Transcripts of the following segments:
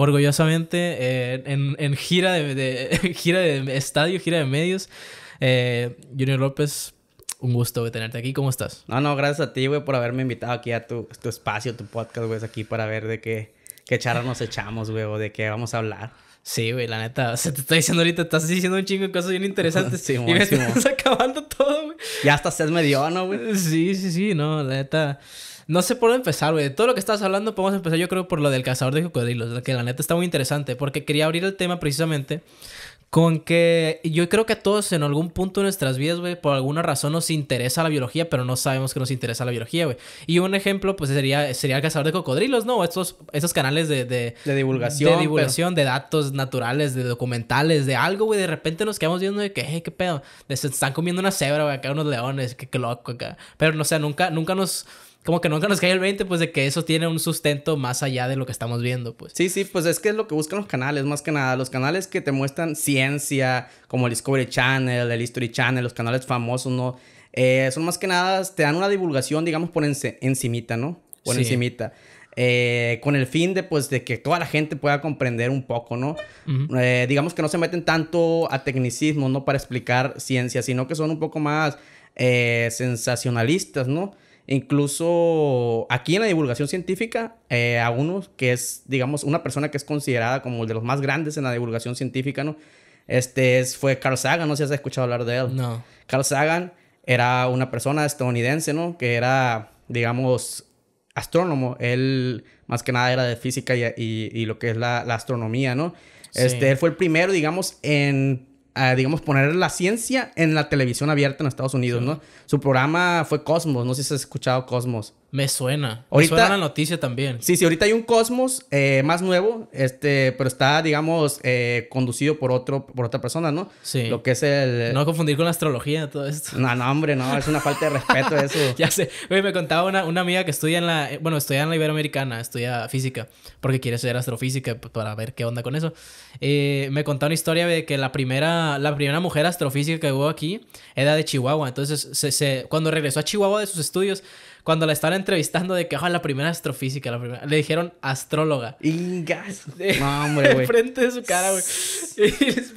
orgullosamente eh, en, en, gira de, gira de estadio, gira de medios. Eh, Junior López, un gusto de tenerte aquí. ¿Cómo estás? No, no, gracias a ti, güey, por haberme invitado aquí a tu, tu espacio, tu podcast, güey, aquí para ver de qué, qué charla nos echamos, güey, o de qué vamos a hablar. Sí, güey, la neta, o se te está diciendo ahorita, estás diciendo un chingo de cosas bien interesantes. sí, y me estás acabando todo, güey. Ya hasta sed me ¿no, güey? Sí, sí, sí, no, la neta. No sé por dónde empezar, güey. Todo lo que estás hablando, podemos empezar, yo creo, por lo del cazador de cocodrilos, que la neta está muy interesante, porque quería abrir el tema precisamente con que yo creo que a todos en algún punto de nuestras vidas, güey, por alguna razón nos interesa la biología, pero no sabemos que nos interesa la biología, güey. Y un ejemplo, pues sería, sería el cazador de cocodrilos, ¿no? Estos, esos canales de, de, divulgación. De divulgación, de datos naturales, de documentales, de algo, güey. De repente nos quedamos viendo de que, hey, qué pedo. están comiendo una cebra, güey, acá unos leones, qué, loco acá. Pero no sé, nunca, nunca nos como que nunca nos cae el 20, pues de que eso tiene un sustento más allá de lo que estamos viendo, pues. Sí, sí, pues es que es lo que buscan los canales, más que nada. Los canales que te muestran ciencia, como el Discovery Channel, el History Channel, los canales famosos, ¿no? Eh, son más que nada, te dan una divulgación, digamos, por encimita, ¿no? Por encimita. Eh, con el fin de, pues, de que toda la gente pueda comprender un poco, ¿no? Eh, digamos que no se meten tanto a tecnicismo, ¿no? Para explicar ciencia, sino que son un poco más sensacionalistas, ¿no? Incluso aquí en la divulgación científica, eh, a uno que es, digamos, una persona que es considerada como el de los más grandes en la divulgación científica, ¿no? Este es, fue Carl Sagan, no sé si has escuchado hablar de él. No. Carl Sagan era una persona estadounidense, ¿no? Que era, digamos, astrónomo. Él más que nada era de física y, lo que es la, astronomía, ¿no? Este, él fue el primero, digamos, en digamos, poner la ciencia en la televisión abierta en Estados Unidos, ¿no? Su programa fue Cosmos, no sé si has escuchado Cosmos. Me suena. Ahorita, me la noticia también. Sí, sí, ahorita hay un Cosmos eh, más nuevo, este, pero está, digamos, eh, conducido por otro, por otra persona, ¿no? Sí. Lo que es el. No confundir con la astrología todo esto. No, no, hombre, no, es una falta de respeto eso. ya sé. Oye, me contaba una, amiga que estudia en la. Eh, bueno, estudia en la Iberoamericana, estudia física, porque quiere estudiar astrofísica para ver qué onda con eso. me contaba una historia de que la primera, la primera mujer astrofísica que hubo aquí era de Chihuahua. Entonces, cuando regresó a Chihuahua de sus estudios, cuando la estaban entrevistando de que, oh, la primera astrofísica, la primera... Le dijeron astróloga. ¡Ingas! No, hombre, güey. Enfrente de su cara, güey.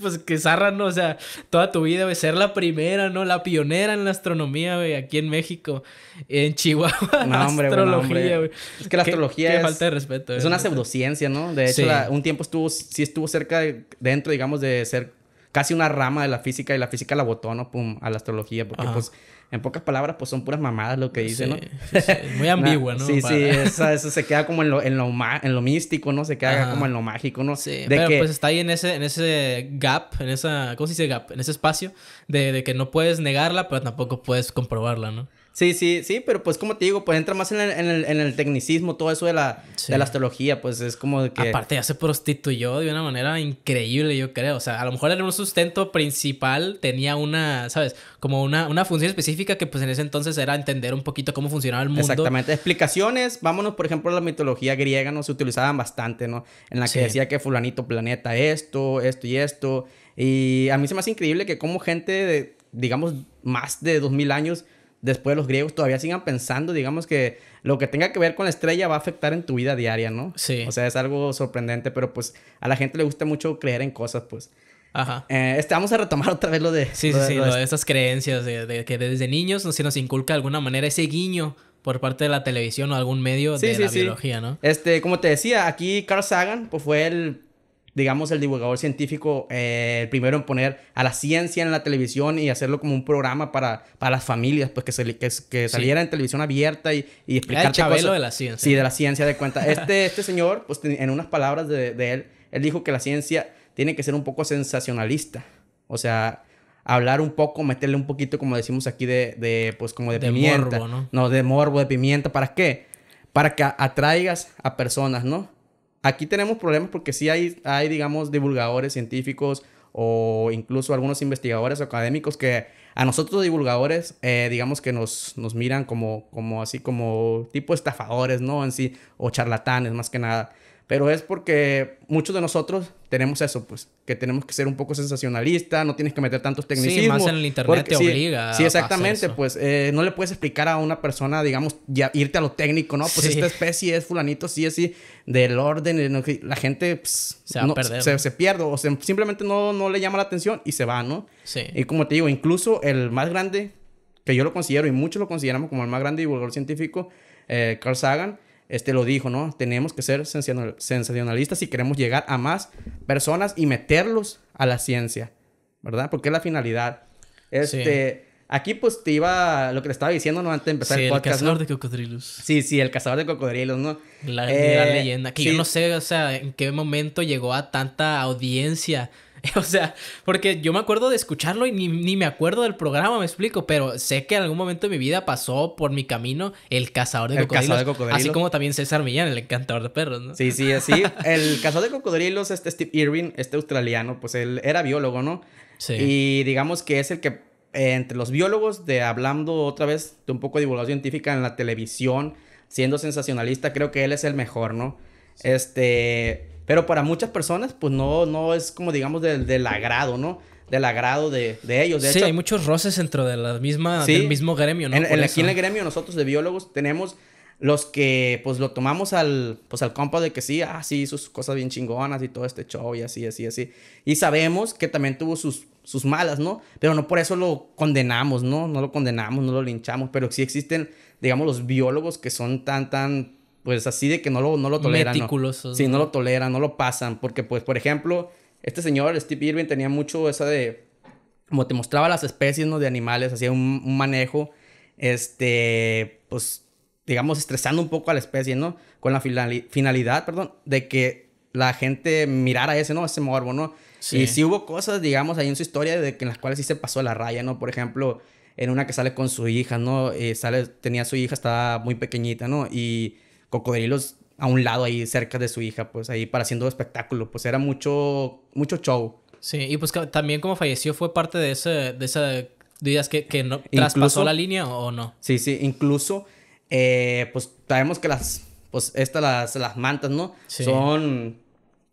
pues que Zarrano, O sea, toda tu vida, güey, ser la primera, ¿no? La pionera en la astronomía, güey, aquí en México, en Chihuahua. No, hombre, astrología, güey. Es que la astrología es... falta de respeto. Es una pseudociencia, ¿no? De hecho, un tiempo estuvo, sí estuvo cerca, dentro, digamos, de ser casi una rama de la física y la física la botó, ¿no? Pum, a la astrología, porque pues en pocas palabras, pues son puras mamadas lo que dice, ¿no? Sí, Muy ambigua, ¿no? Sí, sí, eso se queda como en lo, en lo, en lo místico, ¿no? Se queda como en lo mágico, ¿no? Sí, pero pues está ahí en ese, en ese gap, en esa, ¿cómo se dice gap? En ese espacio de que no puedes negarla, pero tampoco puedes comprobarla, ¿no? Sí, sí, sí, pero pues como te digo, pues entra más en el, en el tecnicismo, todo eso de la, astrología, pues es como que... Aparte ya se prostituyó de una manera increíble, yo creo. O sea, a lo mejor era un sustento principal tenía una, ¿sabes? Como una, función específica que pues en ese entonces era entender un poquito cómo funcionaba el mundo. Exactamente. Explicaciones, vámonos por ejemplo a la mitología griega, ¿no? Se utilizaban bastante, ¿no? En la que decía que fulanito planeta esto, esto y esto. Y a mí se me hace increíble que como gente de, digamos, más de dos mil años después los griegos todavía sigan pensando, digamos que lo que tenga que ver con la estrella va a afectar en tu vida diaria, ¿no? Sí. O sea, es algo sorprendente, pero pues a la gente le gusta mucho creer en cosas, pues. Ajá. Eh, este, vamos a retomar otra vez lo de... Sí, sí, sí, lo de estas creencias de, que desde niños se nos inculca de alguna manera ese guiño por parte de la televisión o algún medio de la biología, ¿no? Este, como te decía, aquí Carl Sagan pues, fue el digamos, el divulgador científico, el eh, primero en poner a la ciencia en la televisión y hacerlo como un programa para, para las familias, pues que, saliera en televisión abierta y, y explicarte el chabelo de la ciencia. Sí, de la ciencia de cuenta. Este, este señor, pues en unas palabras de, él, él dijo que la ciencia tiene que ser un poco sensacionalista. O sea, hablar un poco, meterle un poquito, como decimos aquí, de, de pues como de, Morbo, ¿no? ¿no? de morbo, de pimienta. ¿Para qué? Para que atraigas a personas, ¿no? aquí tenemos problemas porque si hay, hay digamos, divulgadores científicos o incluso algunos investigadores académicos que a nosotros divulgadores, eh, digamos que nos, nos miran como, como así como tipo estafadores, ¿no? En sí, o charlatanes más que nada. Pero es porque muchos de nosotros tenemos eso, pues, que tenemos que ser un poco sensacionalista, no tienes que meter tantos tecnicismos. Sí, más en el internet te obliga. Sí, exactamente, pues, eh, no le puedes explicar a una persona, digamos, ya, irte a lo técnico, ¿no? Pues esta especie es fulanito, sí, así, del orden, la gente pues, se, va a perder. se, pierde o simplemente no, no le llama la atención y se va, ¿no? Sí. Y como te digo, incluso el más grande, que yo lo considero y muchos lo consideramos como el más grande divulgador científico, eh, Carl Sagan, este lo dijo, ¿no? Tenemos que ser sensacionalistas si queremos llegar a más personas y meterlos a la ciencia, ¿verdad? Porque es la finalidad. Este, aquí pues te iba lo que le estaba diciendo no antes de empezar el podcast, el cazador de cocodrilos. Sí, sí, el cazador de cocodrilos, ¿no? La, eh, leyenda que yo no sé, o sea, en qué momento llegó a tanta audiencia O sea, porque yo me acuerdo de escucharlo y ni, me acuerdo del programa, me explico, pero sé que en algún momento de mi vida pasó por mi camino el cazador de, el cocodrilos, de cocodrilos, Así como también César Millán, el encantador de perros, ¿no? Sí, sí, así. el cazador de cocodrilos, este Steve Irwin, este australiano, pues él era biólogo, ¿no? Sí. Y digamos que es el que eh, entre los biólogos de hablando otra vez de un poco de divulgación científica en la televisión, siendo sensacionalista, creo que él es el mejor, ¿no? Este, pero para muchas personas, pues no, no es como digamos del, agrado, ¿no? Del agrado de, ellos. De sí, hay muchos roces dentro de la misma, del mismo gremio, ¿no? En, aquí en el gremio nosotros de biólogos tenemos los que pues lo tomamos al pues al compa de que sí, ah, sí, hizo sus cosas bien chingonas y todo este show y así, así, así. Y sabemos que también tuvo sus, sus malas, ¿no? Pero no por eso lo condenamos, ¿no? No lo condenamos, no lo linchamos, pero sí existen, digamos, los biólogos que son tan, tan pues así de que no lo, no lo toleran. Meticulosos. ¿no? Sí, ¿no? lo toleran, no lo pasan. Porque, pues, por ejemplo, este señor, Steve Irving, tenía mucho esa de. Como te mostraba las especies, ¿no? De animales, hacía un, manejo, este, pues, digamos, estresando un poco a la especie, ¿no? Con la finalidad, perdón, de que la gente mirara ese, ¿no? Ese morbo, ¿no? Sí. Y sí hubo cosas, digamos, ahí en su historia de que en las cuales sí se pasó la raya, ¿no? Por ejemplo, en una que sale con su hija, ¿no? Eh, sale, tenía su hija, estaba muy pequeñita, ¿no? Y cocodrilos a un lado ahí cerca de su hija, pues ahí para haciendo espectáculo, pues era mucho, mucho show. Sí, y pues también como falleció fue parte de ese, de esa, que, no traspasó la línea o no. Sí, sí, incluso, eh, pues sabemos que las, pues estas, las, las mantas, ¿no? Son,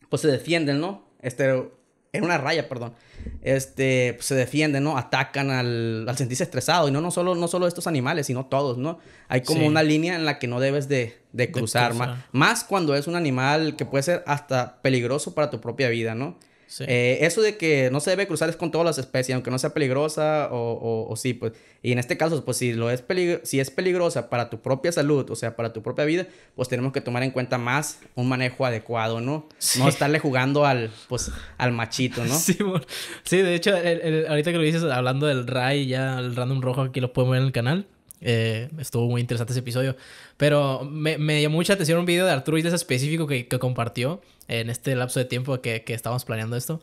pues se defienden, ¿no? Este, en una raya, perdón, este, se defienden, ¿no? Atacan al, al sentirse estresado. Y no, no, solo, no solo estos animales, sino todos, ¿no? Hay como una línea en la que no debes de, cruzar. más, cuando es un animal que puede ser hasta peligroso para tu propia vida, ¿no? Eh, eso de que no se debe cruzar es con todas las especies, aunque no sea peligrosa o, sí, pues. Y en este caso, pues si, lo es si es peligrosa para tu propia salud, o sea, para tu propia vida, pues tenemos que tomar en cuenta más un manejo adecuado, ¿no? No estarle jugando al, pues, al machito, ¿no? Sí, de hecho, ahorita que lo dices, hablando del RAI, ya el random rojo aquí lo podemos ver en el canal. Eh, estuvo muy interesante ese episodio. Pero me, me, dio mucha atención un video de Arturo Islas específico que, compartió en este lapso de tiempo que, estábamos planeando esto.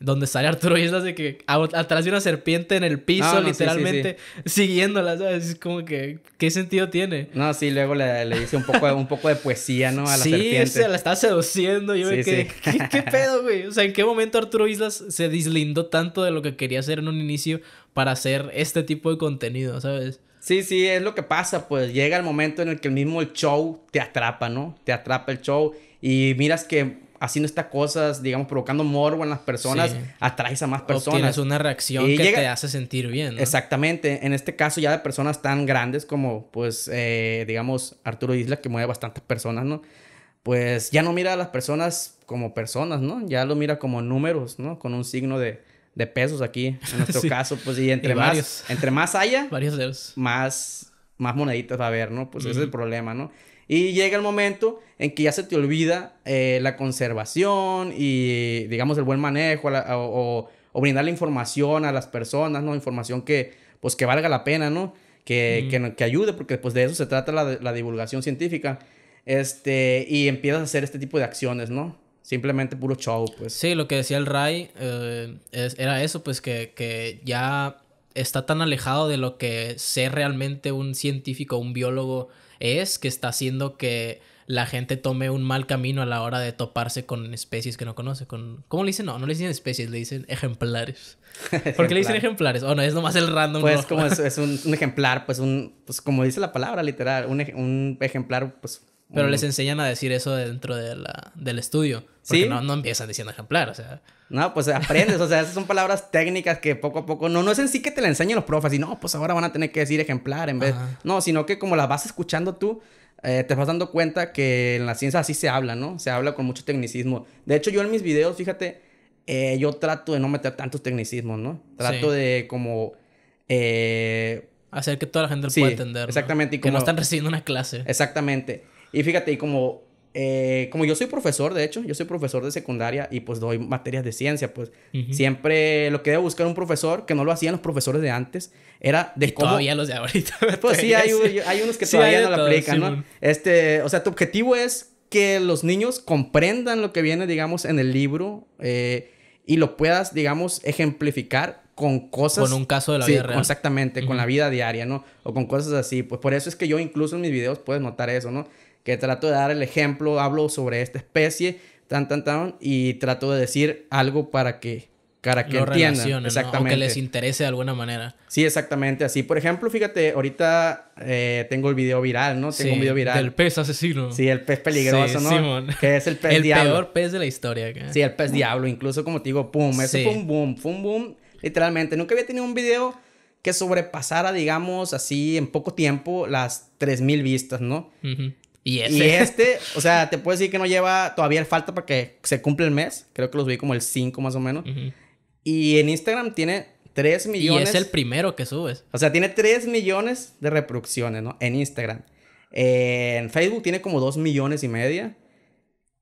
Donde sale Arturo Islas de que atrás de una serpiente en el piso, literalmente, siguiéndola, ¿sabes? Es como que, ¿qué sentido tiene? No, sí, luego le, le un poco, de, un poco de poesía, ¿no? A la serpiente. Sí, se la está seduciendo. Yo me ¿qué, pedo, güey? O sea, ¿en qué momento Arturo Islas se deslindó tanto de lo que quería hacer en un inicio para hacer este tipo de contenido, ¿sabes? Sí, sí, es lo que pasa, pues llega el momento en el que el mismo el show te atrapa, ¿no? Te atrapa el show y miras que haciendo estas cosas, digamos, provocando morbo en las personas, atraes a más personas. Es una reacción que te hace sentir bien. ¿no? Exactamente. En este caso ya de personas tan grandes como, pues, eh, digamos, Arturo Isla, que mueve bastantes personas, ¿no? Pues ya no mira a las personas como personas, ¿no? Ya lo mira como números, ¿no? Con un signo de, de pesos aquí, en nuestro caso, pues, y entre más, entre más haya, varios más, más moneditas va a haber, ¿no? Pues ese es el problema, ¿no? Y llega el momento en que ya se te olvida eh, la conservación y, digamos, el buen manejo o, o, brindar la información a las personas, ¿no? Información que, pues, que valga la pena, ¿no? Que, que, que, ayude, porque pues de eso se trata la, la divulgación científica. Este, y empiezas a hacer este tipo de acciones, ¿no? simplemente puro show, pues. Sí, lo que decía el Ray eh, era eso, pues que, ya está tan alejado de lo que ser realmente un científico, un biólogo es, que está haciendo que la gente tome un mal camino a la hora de toparse con especies que no conoce. Con... ¿Cómo le dicen? No, no le dicen especies, le dicen ejemplares. ¿Por qué le dicen ejemplares? Oh, no, es nomás el random. Pues como es, un, ejemplar, pues un, pues como dice la palabra literal, un, un ejemplar, pues pero les enseñan a decir eso dentro de del estudio. Porque no, no empiezan diciendo ejemplar, o sea. No, pues eh, aprendes, o sea, esas son palabras técnicas que poco a poco, no, no es en sí que te la enseñen los profes, y no, pues ahora van a tener que decir ejemplar en vez. No, sino que como las vas escuchando tú, eh, te vas dando cuenta que en la ciencia así se habla, ¿no? Se habla con mucho tecnicismo. De hecho, yo en mis videos, fíjate, eh, yo trato de no meter tantos tecnicismos, ¿no? Trato de como. Hacer que toda la gente lo sí, pueda entender. Exactamente. como... Que no están recibiendo una clase. Exactamente. Y fíjate, y como, eh, como yo soy profesor, de hecho, yo soy profesor de secundaria y pues doy materias de ciencia, pues siempre lo que debo buscar un profesor, que no lo hacían los profesores de antes, era de cómo... Todavía los de ahorita. Pues sí, hay, hay, unos que todavía no lo aplican, ¿no? Este, o sea, tu objetivo es que los niños comprendan lo que viene, digamos, en el libro eh, y lo puedas, digamos, ejemplificar con cosas. Con un caso de la vida real. Exactamente, con la vida diaria, ¿no? O con cosas así. Pues por eso es que yo incluso en mis videos puedes notar eso, ¿no? que trato de dar el ejemplo, hablo sobre esta especie, tan, tan, tan, y trato de decir algo para que, para que Exactamente. O que les interese de alguna manera. Sí, exactamente. Así, por ejemplo, fíjate, ahorita eh, tengo el video viral, ¿no? Tengo un video viral. El pez asesino. Sí, el pez peligroso, ¿no? Que es el pez diablo. El peor pez de la historia. ¿qué? Sí, el pez diablo. Incluso, como te digo, pum. Eso fue un boom. literalmente. Nunca había tenido un video que sobrepasara, digamos, así en poco tiempo las 3.000 vistas, ¿no? Uh y, este, o sea, te puedo decir que no lleva, todavía falta para que se cumpla el mes. Creo que lo subí como el 5 más o menos. Y en Instagram tiene 3 millones. Y es el primero que subes. O sea, tiene 3 millones de reproducciones, ¿no? En Instagram. en Facebook tiene como 2 millones y media.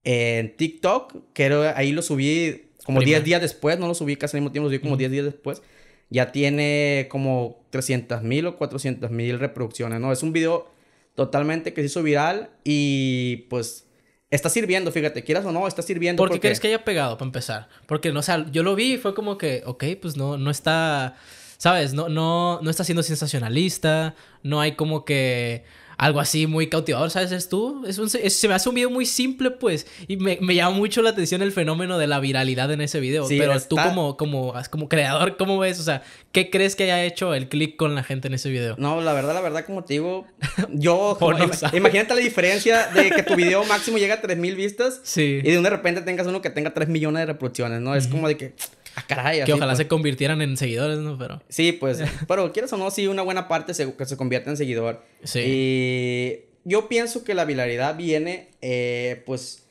en TikTok, que ahí lo subí como 10 días después, no lo subí casi al mismo tiempo, lo subí como 10 días después. Ya tiene como 300 mil o 400 mil reproducciones, ¿no? Es un video totalmente, que se hizo viral y pues está sirviendo, fíjate, quieras o no, está sirviendo. ¿Por qué crees que haya pegado, para empezar? Porque, no, o sea, yo lo vi y fue como que, ok, pues no, no está, ¿sabes? No, no, no está siendo sensacionalista, no hay como que algo así muy cautivador, ¿sabes? Es tú, es se me hace un video muy simple, pues, y me, me, llama mucho la atención el fenómeno de la viralidad en ese video, pero tú como, como, como creador, ¿cómo ves? O sea, ¿qué crees que haya hecho el click con la gente en ese video? No, la verdad, la verdad, como te digo, yo, imagínate la diferencia de que tu video máximo llega a 3.000 vistas sí. y de, un de repente tengas uno que tenga 3 millones de reproducciones, ¿no? Es como de que... Ah, caray. que ojalá pues. se convirtieran en seguidores, ¿no? Pero... Sí, pues, pero quieres o no, sí, una buena parte se, que se convierte en seguidor. Sí. Y yo pienso que la vilaridad viene, eh, pues,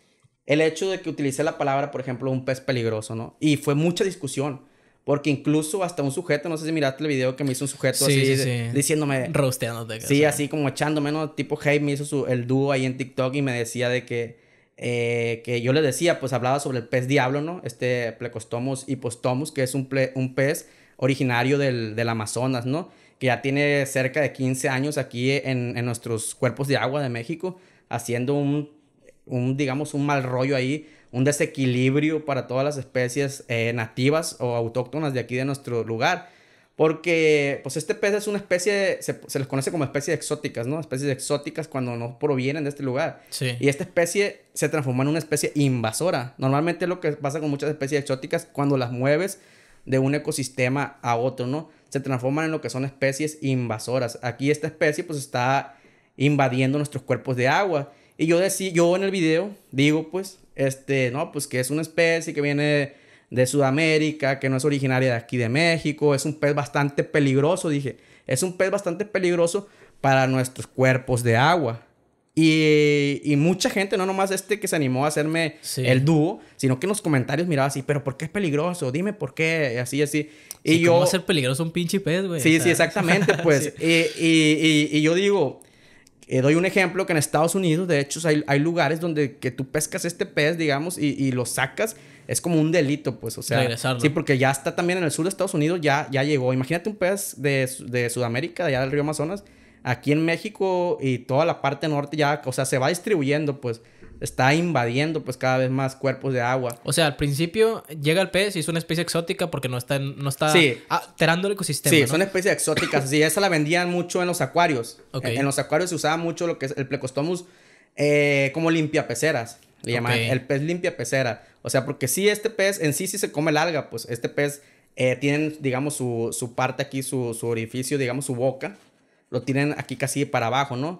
el hecho de que utilicé la palabra, por ejemplo, un pez peligroso, ¿no? Y fue mucha discusión. Porque incluso hasta un sujeto, no sé si miraste el video que me hizo un sujeto así sí. diciéndome. Rosteándote. Sí, así como echándome, ¿no? Tipo, hey, me hizo el dúo ahí en TikTok y me decía de que eh, que yo les decía, pues hablaba sobre el pez diablo, ¿no? Este Plecostomus hipostomus, que es un, pez originario del, Amazonas, ¿no? Que ya tiene cerca de 15 años aquí en, nuestros cuerpos de agua de México, haciendo un, digamos, un mal rollo ahí, un desequilibrio para todas las especies eh, nativas o autóctonas de aquí de nuestro lugar. Porque, pues, este pez es una especie, se, les conoce como especies exóticas, ¿no? Especies exóticas cuando no provienen de este lugar. Sí. Y esta especie se transforma en una especie invasora. Normalmente lo que pasa con muchas especies exóticas, cuando las mueves de un ecosistema a otro, ¿no? Se transforman en lo que son especies invasoras. Aquí esta especie, pues, está invadiendo nuestros cuerpos de agua. Y yo decía... yo en el video digo, pues, este, no, pues que es una especie que viene de Sudamérica, que no es originaria de aquí de México, es un pez bastante peligroso, dije, es un pez bastante peligroso para nuestros cuerpos de agua. Y, y mucha gente, no nomás este que se animó a hacerme el dúo, sino que en los comentarios miraba así, pero ¿por qué es peligroso? Dime por qué, así, así. Y yo... ¿Cómo va a ser peligroso un pinche pez, güey? Sí, sí, exactamente, pues. Y, y, y, yo digo, eh, doy un ejemplo que en Estados Unidos, de hecho, hay, hay lugares donde que tú pescas este pez, digamos, y, y lo sacas es como un delito, pues, o sea. Sí, porque ya está también en el sur de Estados Unidos, ya, ya llegó. Imagínate un pez de, Sudamérica, allá del río Amazonas, aquí en México y toda la parte norte ya, o sea, se va distribuyendo, pues está invadiendo pues cada vez más cuerpos de agua. O sea, al principio llega el pez y es una especie exótica porque no está, no está sí. alterando el ecosistema. Sí, son especies exóticas. sí, esa la vendían mucho en los acuarios. En, los acuarios se usaba mucho lo que es el plecostomus eh, como limpia peceras. Le llamaban el pez limpia pecera. O sea, porque si este pez en sí sí se come larga, pues este pez eh, tiene, digamos, su, parte aquí, su, orificio, digamos, su boca, lo tienen aquí casi para abajo, ¿no?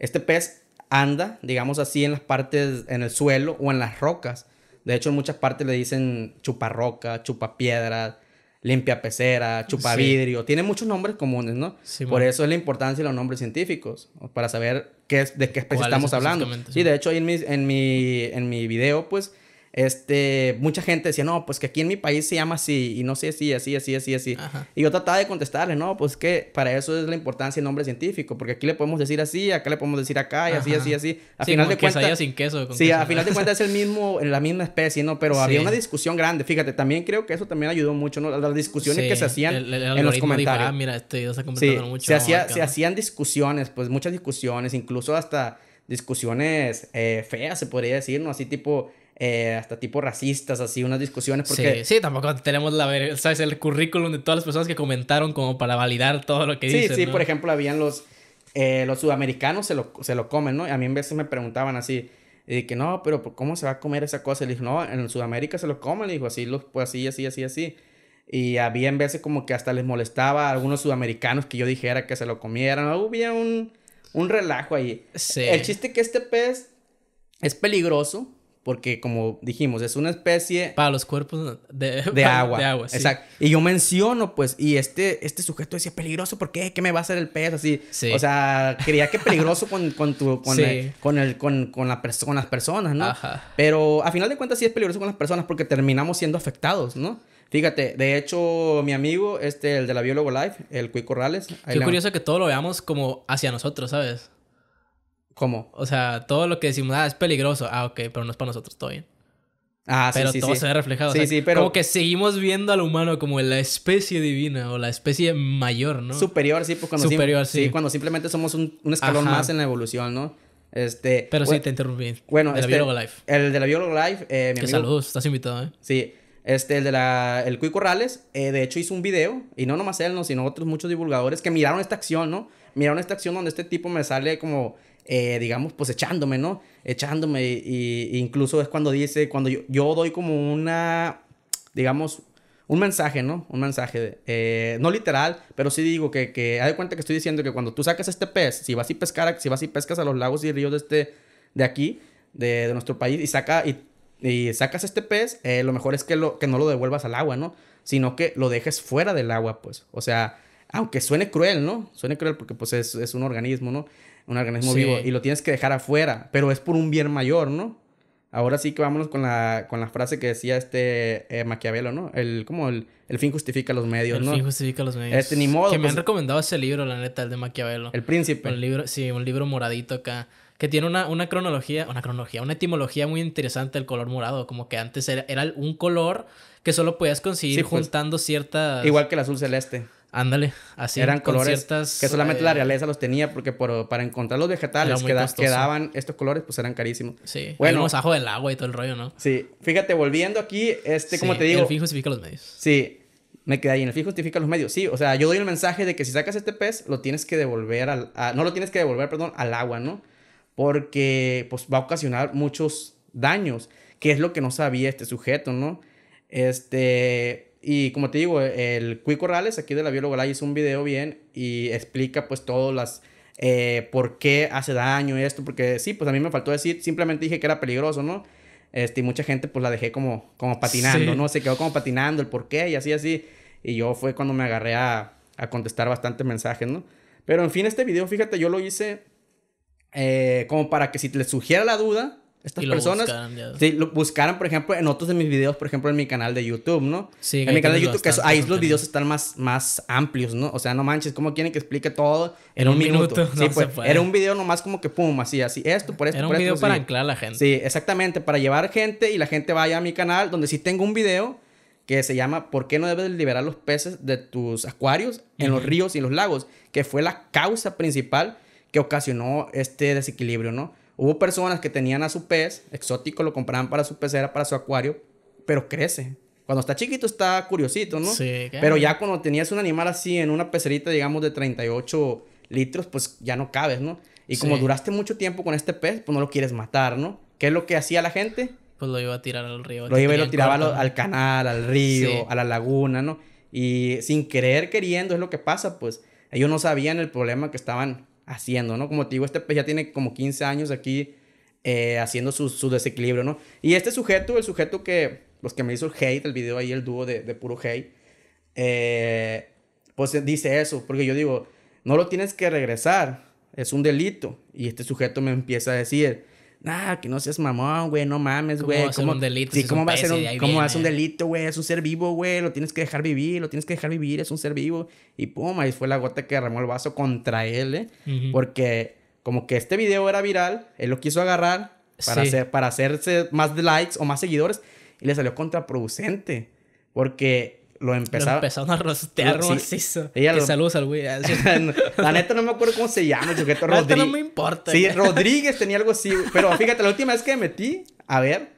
Este pez anda, digamos así, en las partes, en el suelo o en las rocas. De hecho, en muchas partes le dicen chuparroca, piedra, limpia pecera, chupa vidrio. Tiene muchos nombres comunes, ¿no? Por eso es la importancia de los nombres científicos, para saber qué es, de qué especie estamos hablando. Y sí, de hecho, ahí en mi, en, mi, en mi video, pues, este, mucha gente decía, no, pues que aquí en mi país se llama así, y no sé, así, así, así, así, así. Y yo trataba de contestarle, no, pues que para eso es la importancia El nombre científico, porque aquí le podemos decir así, acá le podemos decir acá, y así, así, así. A final de cuentas. sin queso. sí, a final de cuentas es el mismo, la misma especie, ¿no? Pero había una discusión grande, fíjate, también creo que eso también ayudó mucho, ¿no? Las discusiones que se hacían en los comentarios. Ah, mira, este se mucho. Se, se hacían discusiones, pues muchas discusiones, incluso hasta discusiones eh, feas, se podría decir, ¿no? Así tipo eh, hasta tipo racistas, así, unas discusiones. Porque... Sí, sí, tampoco tenemos la, ¿sabes? el currículum de todas las personas que comentaron como para validar todo lo que sí, dicen. Sí, sí, por ejemplo, habían los, eh, los sudamericanos se lo, se lo comen, ¿no? A mí en veces me preguntaban así, y que no, pero ¿cómo se va a comer esa cosa? Le dije, no, en Sudamérica se lo comen, le dijo, así, los, pues así, así, así, así. Y había en veces como que hasta les molestaba a algunos sudamericanos que yo dijera que se lo comieran. Hubo un, un relajo ahí. El chiste que este pez es peligroso porque como dijimos, es una especie... Para los cuerpos de, agua. De agua sí. Exacto. Y yo menciono, pues, y este, este sujeto decía, peligroso, ¿por qué? ¿Qué me va a hacer el pez? Así. Sí. O sea, creía que peligroso con, con, tu, con, con, con, las personas, ¿no? Ajá. Pero a final de cuentas sí es peligroso con las personas porque terminamos siendo afectados, ¿no? Fíjate, de hecho, mi amigo, este, el de la Biólogo Live, el Cuy Corrales... Qué curioso que todo lo veamos como hacia nosotros, ¿sabes? ¿Cómo? O sea, todo lo que decimos, ah, es peligroso. Ah, ok, pero no es para nosotros, todo bien. Ah, sí, sí, sí, todo se ve reflejado. Sí, sí, pero... Como que seguimos viendo al humano como la especie divina o la especie mayor, ¿no? Superior, sí, pues cuando, Superior, sí. cuando simplemente somos un, escalón más en la evolución, ¿no? Este, pero sí, te interrumpí. Bueno, de El de la este, Biólogo Life, eh, saludos, estás invitado, ¿eh? Sí, este, el de la... El Cuy Corrales, eh, de hecho hizo un video, y no nomás él, no, sino otros muchos divulgadores que miraron esta acción, ¿no? Miraron esta acción donde este tipo me sale como eh, digamos, pues echándome, ¿no? Echándome. Y, incluso es cuando dice, cuando yo, doy como una, digamos, un mensaje, ¿no? Un mensaje, eh, no literal, pero sí digo que, que, cuenta que estoy diciendo que cuando tú sacas este pez, si vas y pescar, si vas pescas a los lagos y ríos de este, de aquí, de, nuestro país, y saca, y, sacas este pez, eh, lo mejor es que, lo, que no lo devuelvas al agua, ¿no? Sino que lo dejes fuera del agua, pues. O sea, aunque suene cruel, ¿no? Suene cruel porque pues es un organismo, ¿no? un organismo vivo y lo tienes que dejar afuera, pero es por un bien mayor, ¿no? Ahora sí que vámonos con la, con la frase que decía este eh, Maquiavelo, ¿no? El, como el, fin justifica los medios, el ¿no? El fin justifica los medios. Este, ni modo. Que me han pues, recomendado ese libro, la neta, el de Maquiavelo. El Príncipe. libro, sí, un libro moradito acá. Que tiene una, cronología, una cronología, una etimología muy interesante del color morado. Como que antes era, un color que solo podías conseguir pues. juntando ciertas... Igual que el azul celeste. Ándale, así eran colores ciertas, que solamente la eh, realeza los tenía porque para encontrar los vegetales que, estos colores pues eran carísimos. Sí, bueno, el ajo del agua y todo el rollo, ¿no? Sí, fíjate, volviendo aquí, este, como te digo, el fin justifica los medios. Sí, me queda ahí, en el fin justifica los medios. Sí, o sea, yo doy el mensaje de que si sacas este pez lo tienes que devolver al no lo tienes que devolver, perdón, al agua, ¿no? Porque pues va a ocasionar muchos daños, que es lo que no sabía este sujeto, ¿no? Este y como te digo, el Cuico Rales, aquí de la bióloga Lai, hizo un video bien y explica pues todas las... Eh, por qué hace daño esto, porque sí, pues a mí me faltó decir, simplemente dije que era peligroso, ¿no? Este, y mucha gente pues la dejé como, como patinando, ¿no? Se quedó como patinando el por qué y así, así. Y yo fue cuando me agarré a, a contestar bastantes mensajes, ¿no? Pero en fin, este video, fíjate, yo lo hice eh, como para que si les sugiera la duda, estas personas buscaran, lo buscaran, por ejemplo, en otros de mis videos, por ejemplo, en mi canal de YouTube, ¿no? Sí, en mi canal de YouTube, que ahí los videos están más, más amplios, ¿no? O sea, no manches, ¿cómo quieren que explique todo en un, minuto? Sí, pues, era un video nomás como que pum, así, así, esto, por esto. Era un video para anclar a la gente. Sí, exactamente, para llevar gente y la gente vaya a mi canal, donde sí tengo un video que se llama ¿Por qué no debes liberar los peces de tus acuarios en los ríos y en los lagos? Que fue la causa principal que ocasionó este desequilibrio, ¿no? Hubo personas que tenían a su pez exótico, lo compraban para su pecera, para su acuario, pero crece. Cuando está chiquito está curiosito, ¿no? Sí. Claro. Pero ya cuando tenías un animal así en una pecerita, digamos, de 38 litros, pues ya no cabes, ¿no? Y como duraste mucho tiempo con este pez, pues no lo quieres matar, ¿no? ¿Qué es lo que hacía la gente? Pues lo iba a tirar al río. Lo iba y lo tiraba al, canal, al río, a la laguna, ¿no? Y sin querer, queriendo, es lo que pasa, pues ellos no sabían el problema que estaban haciendo, ¿no? Como te digo, este pues, ya tiene como 15 años aquí eh, haciendo su, desequilibrio, ¿no? Y este sujeto, el sujeto que, los pues, que me hizo el hate, el video ahí, el dúo de, puro hate, eh, pues dice eso, porque yo digo, no lo tienes que regresar, es un delito. Y este sujeto me empieza a decir, nah, que no seas mamón, güey, no mames, güey. ¿Cómo, un delito, sí, ¿cómo va a ser un, delito, güey? Es un ser vivo, güey, lo tienes que dejar vivir, lo tienes que dejar vivir, es un ser vivo. Y pum, ahí fue la gota que derramó el vaso contra él, ¿eh? Porque como que este video era viral, él lo quiso agarrar para, hacer, para hacerse más likes o más seguidores y le salió contraproducente. Porque lo empezaba... Lo a rostear sí. que saludos al güey. la neta no me acuerdo cómo se llama, sujeto Rodríguez. no me importa. Sí, Rodríguez tenía algo así. Pero fíjate, la última vez que me metí, a ver,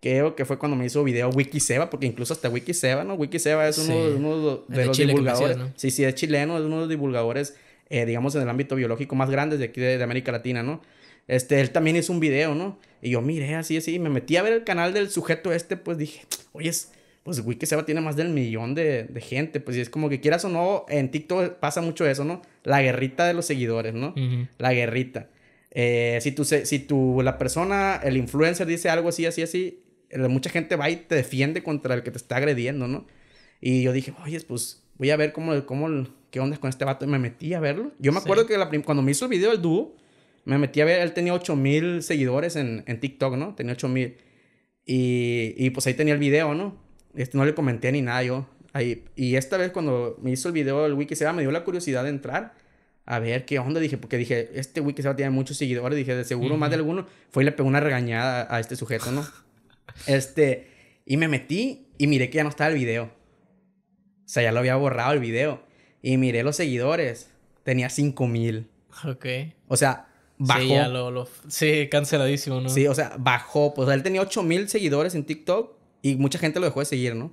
creo que fue cuando me hizo video Wikiseba, porque incluso hasta Wikiseba, ¿no? Wikiseba es uno, de, los divulgadores. ¿no? Sí, sí, es chileno, es uno de los divulgadores, eh, digamos, en el ámbito biológico más grandes de aquí de, América Latina, ¿no? Este, él también hizo un video, ¿no? Y yo miré así, así, y me metí a ver el canal del sujeto este, pues dije, oye, es pues Wiki Seba tiene más del millón de, gente, pues y es como que quieras o no, en TikTok pasa mucho eso, ¿no? La guerrita de los seguidores, ¿no? La guerrita. Eh, si tú, si tú, la persona, el influencer dice algo así, así, así, mucha gente va y te defiende contra el que te está agrediendo, ¿no? Y yo dije, oye, pues voy a ver cómo, cómo, qué onda con este vato. Y me metí a verlo. Yo me acuerdo que cuando me hizo el video el dúo, me metí a ver, él tenía 8000 seguidores en, en TikTok, ¿no? Tenía 8000. Y, y pues ahí tenía el video, ¿no? Este, no le comenté ni nada yo. Ahí, y esta vez cuando me hizo el video del Wiki me dio la curiosidad de entrar a ver qué onda. Dije, porque dije, este Wiki tiene muchos seguidores. Dije, de seguro más de alguno. Fue y le pegó una regañada a, este sujeto, ¿no? este, y me metí y miré que ya no estaba el video. O sea, ya lo había borrado el video. Y miré los seguidores. Tenía 5000. Ok. O sea, bajó. Sí, canceladísimo, ¿no? Sí, o sea, bajó. Pues él tenía 8000 seguidores en TikTok y mucha gente lo dejó de seguir, ¿no?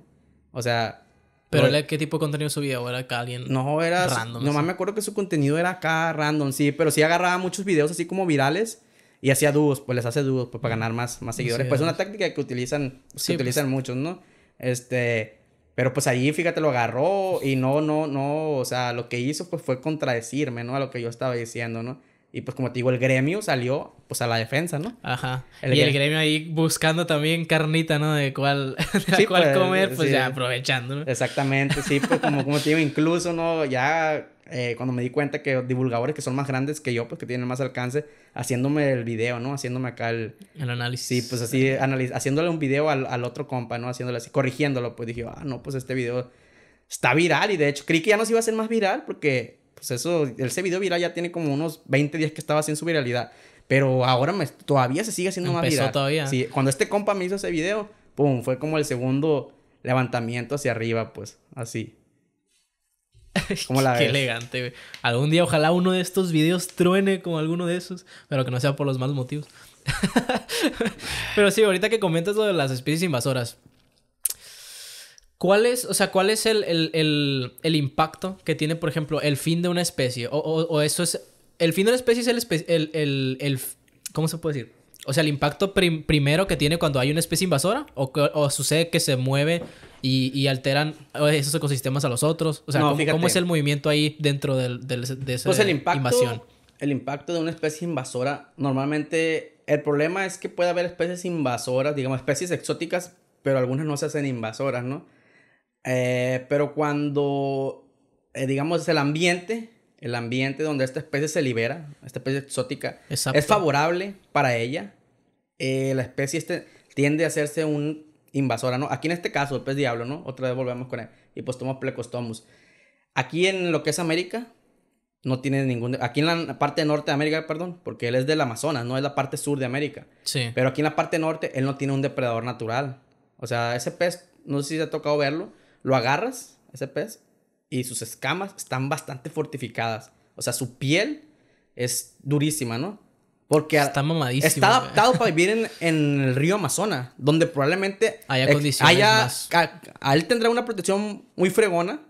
O sea... ¿Pero qué tipo de contenido subía? ¿O era acá alguien No, era... Random, nomás me acuerdo que su contenido era acá random, sí. Pero sí agarraba muchos videos así como virales. Y hacía dúos, pues les hace dúos pues, para ganar más, más seguidores. pues es una táctica que utilizan, pues, utilizan pues. muchos, ¿no? Este... Pero pues ahí, fíjate, lo agarró y no, no, no, o sea, lo que hizo pues fue contradecirme, ¿no? A lo que yo estaba diciendo, ¿no? Y pues como te digo, el gremio salió pues a la defensa, ¿no? Ajá. y el gremio ahí buscando también carnita, ¿no? De cuál, pues, comer, pues ya aprovechando, ¿no? Exactamente, sí, pues como, te digo, incluso, ¿no? Ya eh, cuando me di cuenta que divulgadores que son más grandes que yo, pues que tienen más alcance, haciéndome el video, ¿no? Haciéndome acá el... El análisis. Sí, pues así, haciéndole un video al, al otro compa, ¿no? Haciéndole así, corrigiéndolo, pues dije, ah, no, pues este video está viral y de hecho creí que ya no se iba a hacer más viral porque pues eso, ese video viral ya tiene como unos 20 días que estaba sin su viralidad. Pero ahora me, todavía se sigue haciendo una más viral. todavía. Sí, cuando este compa me hizo ese video, pum, fue como el segundo levantamiento hacia arriba, pues, así. como la Qué elegante, güey. Algún día ojalá uno de estos videos truene como alguno de esos, pero que no sea por los malos motivos. pero sí, ahorita que comentas lo de las especies invasoras, ¿Cuál es, o sea, cuál es el, impacto que tiene, por ejemplo, el fin de una especie? O, o, eso es. El fin de una especie es el, espe el, ¿Cómo se puede decir? O sea, el impacto primero que tiene cuando hay una especie invasora, o, sucede que se mueve y, alteran esos ecosistemas a los otros. O sea, ¿cómo, es el movimiento ahí dentro del, de esa pues el impacto, invasión? El impacto de una especie invasora, normalmente. El problema es que puede haber especies invasoras, digamos, especies exóticas, pero algunas no se hacen invasoras, ¿no? Eh, pero cuando, eh, digamos, el ambiente, el ambiente donde esta especie se libera, esta especie exótica, es favorable para ella, eh, la especie este tiende a hacerse un invasora, ¿no? Aquí en este caso, el pez diablo, ¿no? Otra vez volvemos con él. Y pues tomamos plecostomus. Aquí en lo que es América, no tiene ningún... Aquí en la parte norte de América, perdón, porque él es del Amazonas, no es la parte sur de América. Sí. Pero aquí en la parte norte, él no tiene un depredador natural. O sea, ese pez, no sé si se ha tocado verlo, lo agarras, ese pez, y sus escamas están bastante fortificadas. O sea, su piel es durísima, ¿no? Porque está Está adaptado para vivir en, el río Amazonas, donde probablemente haya condiciones A, él tendrá una protección muy fregona,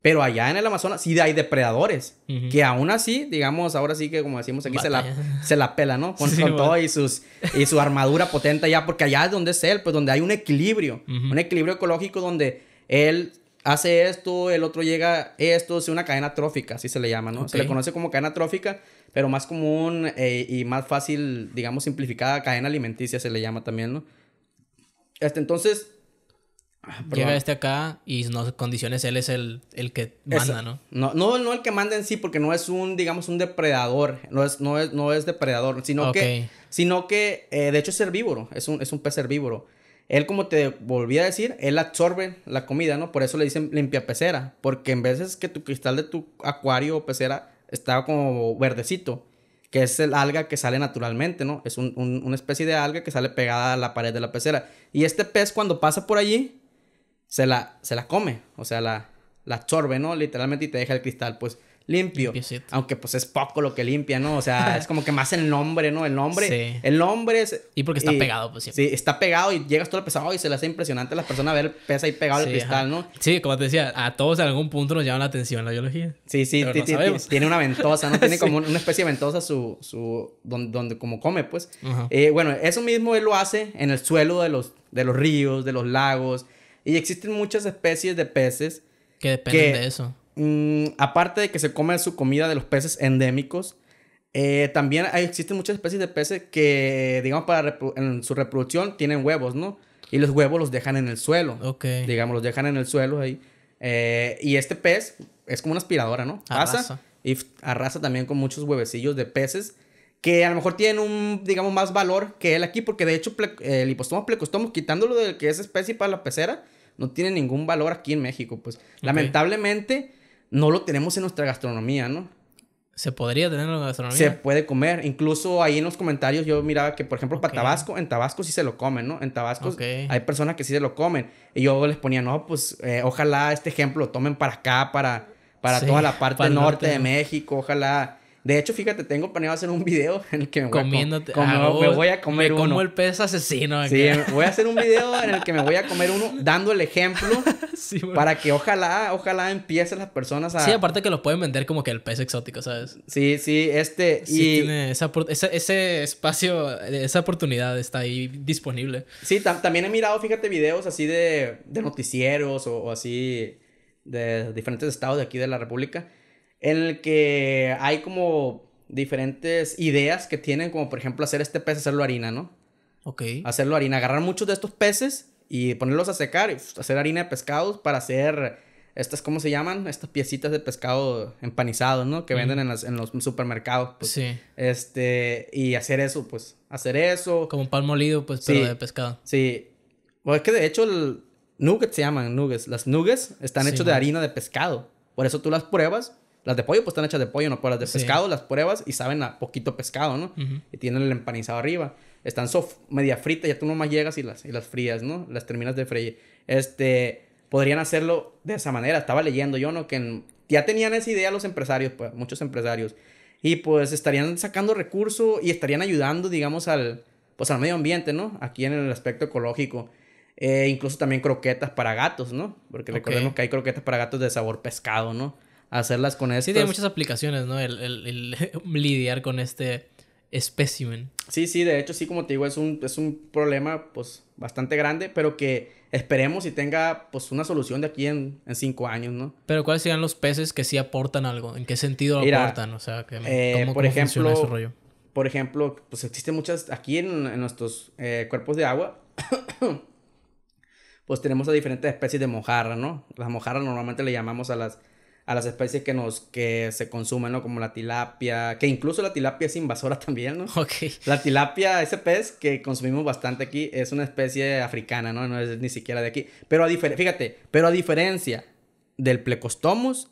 pero allá en el Amazonas sí hay depredadores, que aún así, digamos, ahora sí que como decimos aquí, se la, se pela, ¿no? Con, todo y, sus, y su armadura potente allá, porque allá es donde es él, pues donde hay un equilibrio, un equilibrio ecológico donde él hace esto, el otro llega esto, es una cadena trófica, así se le llama, ¿no? Se le conoce como cadena trófica, pero más común eh, y más fácil, digamos, simplificada, cadena alimenticia se le llama también, ¿no? Este, entonces... Ah, llega este acá y no condiciones, él es el, el que manda, ¿no? ¿no? No, el que manda en sí, porque no es un, digamos, un depredador, no es, no es, no es depredador, sino que, sino que eh, de hecho es herbívoro, es es un pez herbívoro él, como te volví a decir, él absorbe la comida, ¿no? Por eso le dicen limpia pecera, porque en veces que tu cristal de tu acuario o pecera está como verdecito, que es el alga que sale naturalmente, ¿no? Es una especie de alga que sale pegada a la pared de la pecera. Y este pez cuando pasa por allí, se la, se la come, o sea, la, la absorbe, ¿no? Literalmente y te deja el cristal, pues limpio. Aunque pues es poco lo que limpia, ¿no? O sea, es como que más el nombre, ¿no? El nombre. El nombre es... Y porque está pegado, pues siempre. Sí, está pegado y llegas todo el pesado y se le hace impresionante a las personas ver el pez ahí pegado al cristal, ¿no? Sí, como te decía, a todos en algún punto nos llama la atención la biología. Sí, sí, tiene una ventosa, ¿no? Tiene como una especie de ventosa su... su donde, como come, pues. Eh, bueno, eso mismo él lo hace en el suelo de los, de los ríos, de los lagos. Y existen muchas especies de peces... Que dependen de eso Mm, aparte de que se come su comida de los peces endémicos, eh, también existen muchas especies de peces que, digamos, para en su reproducción tienen huevos, ¿no? Y los huevos los dejan en el suelo. Ok. Digamos, los dejan en el suelo ahí. Eh, y este pez es como una aspiradora, ¿no? Arrasa. y arrasa también con muchos huevecillos de peces que a lo mejor tienen un, digamos, más valor que él aquí, porque de hecho el hipostoma plecostomo, quitándolo de que es especie para la pecera, no tiene ningún valor aquí en México. Pues lamentablemente no lo tenemos en nuestra gastronomía, ¿no? Se podría tener en la gastronomía. Se puede comer. Incluso ahí en los comentarios yo miraba que, por ejemplo, para Tabasco, en Tabasco sí se lo comen, ¿no? En Tabasco hay personas que sí se lo comen. Y yo les ponía, no, pues eh, ojalá este ejemplo lo tomen para acá, para, para toda la parte norte de México. Ojalá de hecho, fíjate, tengo planeado hacer un video en el que me voy, A, me comer uno. Como el pez asesino. Sí, voy a hacer un video en el que me voy a comer uno dando el ejemplo para que ojalá, ojalá empiecen las personas a... Sí, aparte que lo pueden vender como que el pez exótico, ¿sabes? Sí, sí, este... Sí, tiene ese espacio, esa oportunidad está ahí disponible. Sí, también he mirado, fíjate, videos así de, noticieros o, o así de diferentes estados de aquí de la República en el que hay como diferentes ideas que tienen, como por ejemplo hacer este pez, hacerlo harina, ¿no? Ok. Hacerlo harina, agarrar muchos de estos peces y ponerlos a secar y pues, hacer harina de pescados para hacer estas, ¿cómo se llaman? Estas piecitas de pescado empanizados, ¿no? Que venden en, los supermercados. Pues. Sí. Este, y hacer eso, pues, hacer eso. Como un pan molido, pues, pero de pescado. Sí. O es que de hecho, el... nuggets se llaman nuggets. Las nuggets están hechas hechos de harina de pescado. Por eso tú las pruebas las de pollo, pues están hechas de pollo, no pues las de pescado, las pruebas y saben a poquito pescado, ¿no? Y tienen el empanizado arriba. Están soft, media frita, ya tú nomás llegas y las, y las frías, ¿no? Las terminas de freír. Este, podrían hacerlo de esa manera. Estaba leyendo yo, ¿no? Que ya tenían esa idea los empresarios, pues, muchos empresarios. Y pues estarían sacando recursos y estarían ayudando, digamos, al, pues, al medio ambiente, ¿no? Aquí en el aspecto ecológico. Eh, incluso también croquetas para gatos, ¿no? Porque recordemos que hay croquetas para gatos de sabor pescado, ¿no? hacerlas con eso. Sí, tiene muchas aplicaciones, ¿no? El, lidiar con este espécimen. Sí, sí, de hecho, sí, como te digo, es un, es un problema, pues, bastante grande, pero que esperemos y tenga, pues, una solución de aquí en, cinco años, ¿no? Pero, ¿cuáles serían los peces que sí aportan algo? ¿En qué sentido aportan? O sea, que, eh, me por ejemplo, Por ejemplo, pues, existen muchas, aquí en, nuestros eh, cuerpos de agua... pues tenemos a diferentes especies de mojarra, ¿no? Las mojarras normalmente le llamamos a las a las especies que nos que se consumen, ¿no? Como la tilapia, que incluso la tilapia es invasora también, ¿no? Ok. La tilapia, ese pez que consumimos bastante aquí, es una especie africana, ¿no? No es ni siquiera de aquí. Pero a fíjate, pero a diferencia del plecostomus,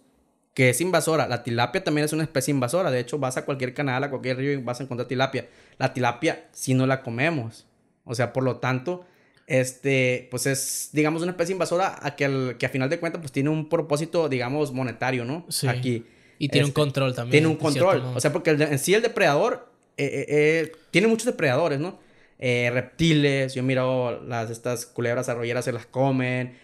que es invasora, la tilapia también es una especie invasora. De hecho, vas a cualquier canal, a cualquier río y vas a encontrar tilapia. La tilapia si no la comemos. O sea, por lo tanto, este, pues es, digamos, una especie invasora a que, al a final de cuentas, pues tiene un propósito, digamos, monetario, ¿no? Sí. Aquí. Y tiene un este, control también. Tiene un control. O sea, porque en sí el depredador eh, eh, eh, tiene muchos depredadores, ¿no? reptiles, yo miro las, estas culebras arroyeras, se las comen,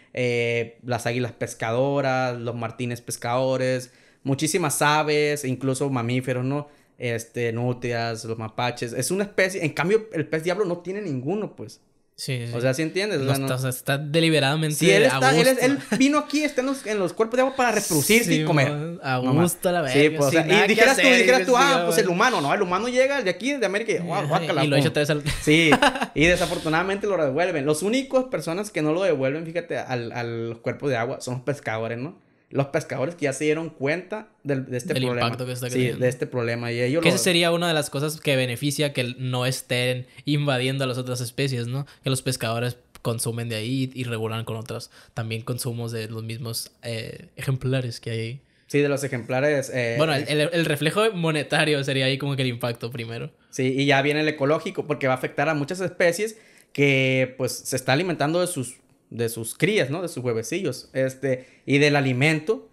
las águilas pescadoras, los martines pescadores, muchísimas aves, e incluso mamíferos, ¿no? Este, nutrias, los mapaches, es una especie, en cambio el pez diablo no tiene ninguno, pues. Sí, sí. O sea, ¿sí entiendes? O sea, está deliberadamente sí, él, está, Él, vino aquí, está en los, cuerpos de agua para reproducirse y comer. A gusto la verdad pues, ah, Sí, pues, y dijeras tú, dijeras tú, ah, pues el humano, ¿no? El humano llega de aquí, de América, y, ah, wow, guácala. Y lo echa tres pues". al... Sí, y desafortunadamente lo devuelven. Los únicos personas que no lo devuelven, fíjate, al, al cuerpo de agua son los pescadores, ¿no? los pescadores que ya se dieron cuenta de, este problema. Impacto de este problema. Y ellos que sería una de las cosas que beneficia que no estén invadiendo a las otras especies, ¿no? Que los pescadores consumen de ahí y regulan con otros también consumos de los mismos eh, ejemplares que hay. Sí, de los ejemplares. Eh, bueno, el, el, reflejo monetario sería ahí como que el impacto primero. Sí, y ya viene el ecológico, porque va a afectar a muchas especies que pues se está alimentando de sus de sus crías, ¿no? De sus huevecillos, este, y del alimento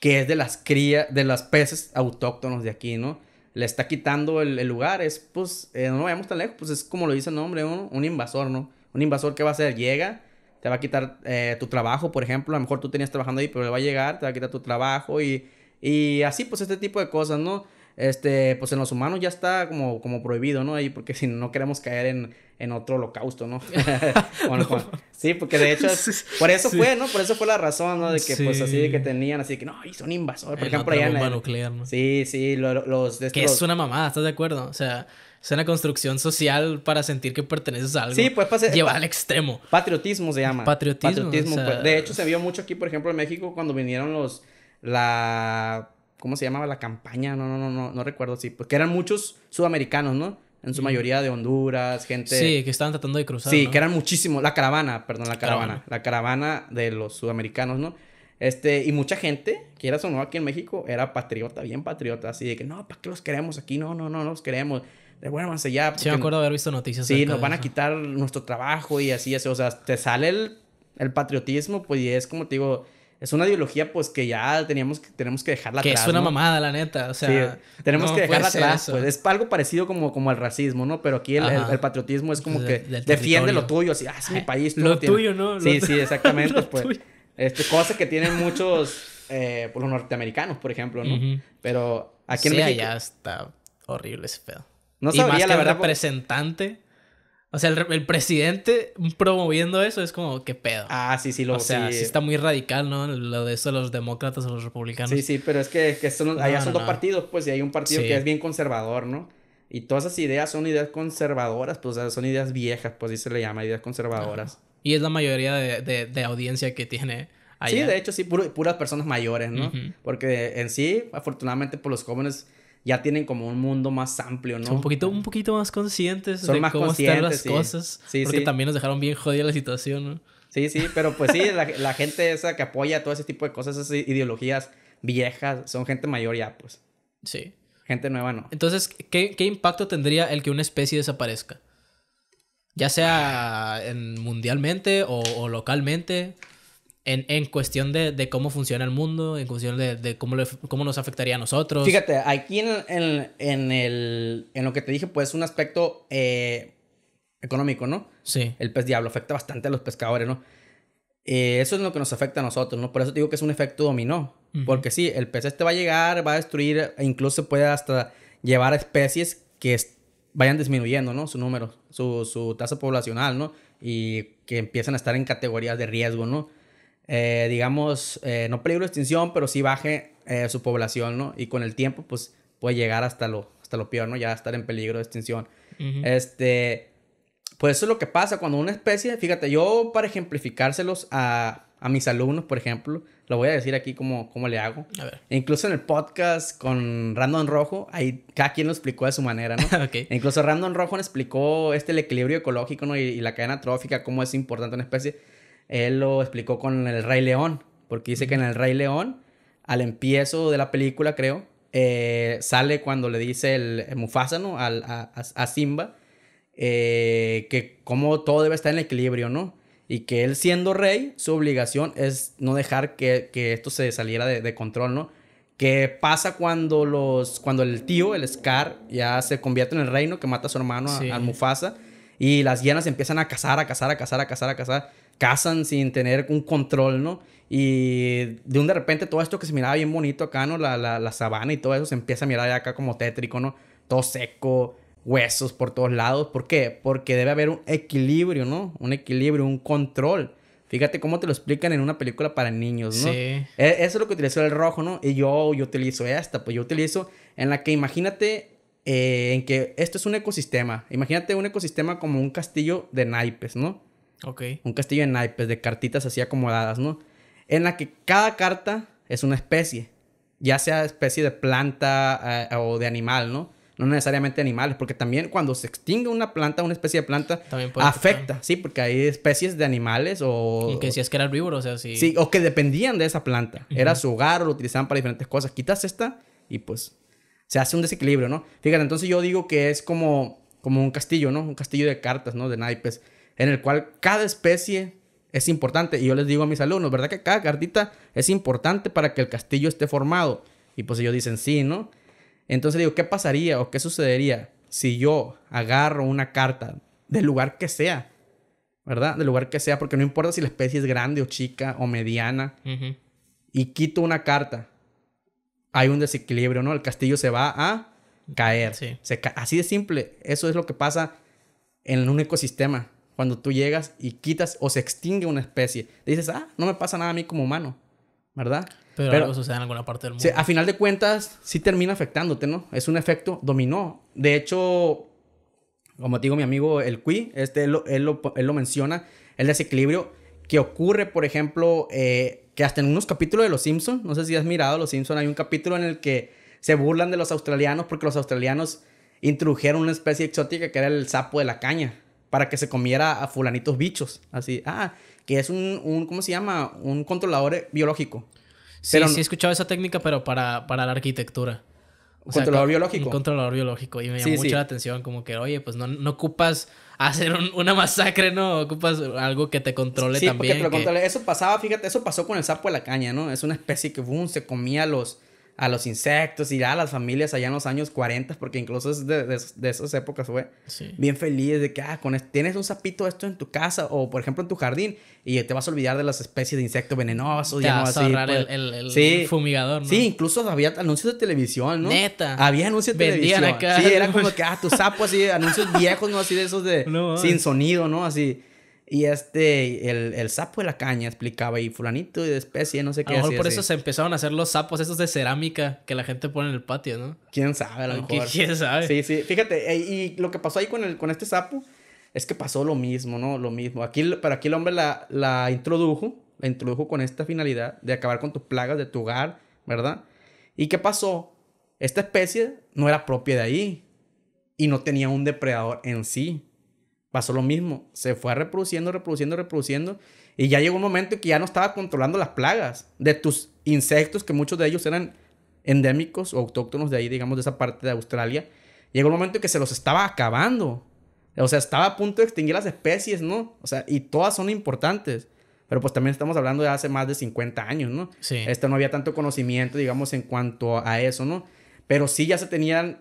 que es de las crías, de las peces autóctonos de aquí, ¿no? Le está quitando el, lugar, es, pues, eh, no vayamos tan lejos, pues es como lo dice el nombre, un invasor, ¿no? Un invasor que va a hacer, llega, te va a quitar eh, tu trabajo, por ejemplo, a lo mejor tú tenías trabajando ahí, pero le va a llegar, te va a quitar tu trabajo y, y así, pues, este tipo de cosas, ¿no? este, pues en los humanos ya está como, como prohibido, ¿no? ahí porque si no queremos caer en, en otro holocausto, ¿no? bueno, pues, sí, porque de hecho, por eso fue, ¿no? Por eso fue la razón, ¿no? De que, pues, así de que tenían, así que, no, y son invasores, por ejemplo, allá ¿no? Sí, sí, los... que es una mamada, ¿estás de acuerdo? O sea... Es una construcción social para sentir que perteneces a algo. Sí, pues pasa Llevar al extremo. Patriotismo se llama. Patriotismo. Pues. de hecho, se vio mucho aquí, por ejemplo, en México, cuando vinieron los. La ¿cómo se llamaba la campaña? No, no, no, no, no recuerdo, sí, porque eran muchos sudamericanos, ¿no? En su mayoría de Honduras, gente... Sí, que estaban tratando de cruzar. Sí, que eran muchísimos, la caravana, perdón, la caravana, la caravana de los sudamericanos, ¿no? Este, y mucha gente, que era no, aquí en México era patriota, bien patriota, así de que no, ¿para qué los queremos aquí? No, no, no, no los queremos. Devuélvanse ya. Porque... Sí, me acuerdo de haber visto noticias. Sí, nos van a quitar nuestro trabajo y así, así. O sea, te sale el, el patriotismo, pues, y es como te digo, es una ideología pues que ya teníamos que, tenemos que dejarla atrás. Que es una mamada, la neta. O sea, tenemos que dejarla atrás. Pues. Es algo parecido como, como racismo, ¿no? Pero aquí el, patriotismo es como que defiende lo tuyo, así, ah, es mi país. lo, tuyo, ¿no? Sí, sí, exactamente. pues, este, cosa que tienen muchos eh, pues, los norteamericanos, por ejemplo, ¿no? Pero aquí en sí, México. ya está horrible ese pedo. No y más que la verdad, pues. representante o sea, el, el, presidente promoviendo eso es como, ¿qué pedo? Ah, sí, sí, lo O sea, sí, está muy radical, ¿no? Lo de eso, de los demócratas o los republicanos. Sí, sí, pero es que, que son, allá son dos partidos, pues, y hay un partido que es bien conservador, ¿no? Y todas esas ideas son ideas conservadoras, pues, son ideas viejas, pues, así se le llama, ideas conservadoras. Y es la mayoría de, audiencia que tiene. Allá. Sí, de hecho, sí, puras personas mayores, ¿no? Porque en sí, afortunadamente, por pues, los jóvenes ya tienen como un mundo más amplio, ¿no? un poquito, un poquito más conscientes de cómo están las cosas. porque también nos dejaron bien jodida la situación, ¿no? Sí, sí, pero pues sí, la, gente esa que apoya todo ese tipo de cosas, esas ideologías viejas, son gente mayor ya, pues. Sí. Gente nueva no. Entonces, ¿qué, impacto tendría el que una especie desaparezca? Ya sea mundialmente o localmente en, en cuestión de, de, cómo funciona el mundo, en cuestión de, de cómo, cómo nos afectaría a nosotros. Fíjate, aquí en, en, el, en lo que te dije, pues un aspecto eh, económico, ¿no? Sí. El pez diablo afecta bastante a los pescadores, ¿no? Eh, eso es lo que nos afecta a nosotros, ¿no? Por eso digo que es un efecto dominó. Porque sí, el pez este va a llegar, va a destruir, incluso e incluso puede hasta llevar a especies que vayan disminuyendo, ¿no? Su número, su, su tasa poblacional, ¿no? Y que empiezan a estar en categorías de riesgo, ¿no? Eh, digamos, eh, no peligro de extinción, pero sí baje eh, su población, ¿no? Y con el tiempo, pues, puede llegar hasta lo, hasta lo peor, ¿no? Ya estar en peligro de extinción. Este, pues eso es lo que pasa cuando una especie, fíjate, yo para ejemplificárselos a, a mis alumnos, por ejemplo, lo voy a decir aquí como, cómo le hago. A ver. incluso en el podcast con Random Rojo, ahí cada quien lo explicó de su manera, ¿no? okay. incluso Random Rojo explicó este el equilibrio ecológico, ¿no? y, la cadena trófica, cómo es importante una especie él lo explicó con el Rey León, porque dice que en el Rey León, al empiezo de la película, creo, eh, sale cuando le dice el, Mufasa, ¿no? Al, a, Simba, eh, que como todo debe estar en equilibrio, ¿no? Y que él siendo rey, su obligación es no dejar que, esto se saliera de, control, ¿no? que pasa cuando los cuando el tío, el Scar, ya se convierte en el reino que mata a su hermano, al Mufasa, y las hienas empiezan a cazar, a cazar, a cazar, a cazar, a cazar cazan sin tener un control, ¿no? Y de un de repente todo esto que se miraba bien bonito acá, ¿no? La, sabana y todo eso se empieza a mirar acá como tétrico, ¿no? Todo seco, huesos por todos lados. ¿Por qué? Porque debe haber un equilibrio, ¿no? Un equilibrio, un control. Fíjate cómo te lo explican en una película para niños, ¿no? Sí. E, eso es lo que utilizó el rojo, ¿no? Y yo, yo utilizo esta, pues yo utilizo en la que imagínate eh, en que esto es un ecosistema. Imagínate un ecosistema como un castillo de naipes, ¿no? Ok. Un castillo de naipes, de cartitas así acomodadas, ¿no? En la que cada carta es una especie, ya sea especie de planta eh, o de animal, ¿no? No necesariamente animales, porque también cuando se extingue una planta, una especie de planta, afecta, sí, porque hay especies de animales o... Y que si es que era herbívoro, o sea, sí. Sí, o que dependían de esa planta. Era su hogar, lo utilizaban para diferentes cosas. Quitas esta y pues se hace un desequilibrio, ¿no? Fíjate, entonces yo digo que es como, como un castillo, ¿no? Un castillo de cartas, ¿no? De naipes en el cual cada especie es importante. Y yo les digo a mis alumnos, ¿verdad que cada cartita es importante para que el castillo esté formado? Y pues ellos dicen sí, ¿no? Entonces digo, ¿qué pasaría o qué sucedería si yo agarro una carta del lugar que sea? ¿Verdad? Del lugar que sea, porque no importa si la especie es grande o chica o mediana. Y quito una carta. Hay un desequilibrio, ¿no? El castillo se va a caer. así de simple. Eso es lo que pasa en un ecosistema cuando tú llegas y quitas o se extingue una especie. Dices, ah, no me pasa nada a mí como humano, ¿verdad? Pero, Pero sucede en alguna parte del mundo. A final de cuentas, sí termina afectándote, ¿no? Es un efecto dominó. De hecho, como te digo mi amigo, el Cui, este, él, lo, él lo, menciona, el desequilibrio que ocurre, por ejemplo, eh, que hasta en unos capítulos de Los Simpsons, no sé si has mirado Los Simpsons, hay un capítulo en el que se burlan de los australianos porque los australianos introdujeron una especie exótica que era el sapo de la caña para que se comiera a fulanitos bichos. Así, ah, que es un, un ¿cómo se llama? Un controlador eh, biológico. Sí, sí he escuchado esa técnica, pero para, para la arquitectura. controlador biológico. Un controlador biológico. Y me llamó mucho la atención, como que, oye, pues no, no ocupas hacer una masacre, ¿no? Ocupas algo que te controle también. Porque te lo Eso pasaba, fíjate, eso pasó con el sapo de la caña, ¿no? Es una especie que boom, se comía los, a los insectos y a las familias allá en los años 40, porque incluso es de, de, esas épocas fue bien feliz de que ah, con tienes un sapito esto en tu casa o por ejemplo en tu jardín y te vas a olvidar de las especies de insectos venenosos. Te a pues, el, fumigador, ¿no? Sí, incluso había anuncios de televisión, ¿no? Neta. Había anuncios de televisión. Acá. Sí, era como que ah, tu sapo así, anuncios viejos, ¿no? Así de esos de sin sonido, ¿no? Así. Y este, el, sapo de la caña explicaba, y fulanito y de especie, no sé qué. A mejor por eso se empezaron a hacer los sapos esos de cerámica que la gente pone en el patio, ¿no? Quién sabe, a lo mejor. Quién sabe. Sí, sí. Fíjate, eh, y lo que pasó ahí con, el, con este sapo es que pasó lo mismo, ¿no? Lo mismo. Aquí, pero aquí el hombre la, la introdujo, la introdujo con esta finalidad de acabar con tus plagas de tu hogar, ¿verdad? ¿Y qué pasó? Esta especie no era propia de ahí y no tenía un depredador en sí pasó lo mismo. Se fue reproduciendo, reproduciendo, reproduciendo. Y ya llegó un momento que ya no estaba controlando las plagas de tus insectos, que muchos de ellos eran endémicos o autóctonos de ahí, digamos, de esa parte de Australia. Llegó un momento que se los estaba acabando. O sea, estaba a punto de extinguir las especies, ¿no? O sea, y todas son importantes. Pero pues también estamos hablando de hace más de 50 años, ¿no? Sí. Esto no había tanto conocimiento, digamos, en cuanto a eso, ¿no? Pero sí ya se tenían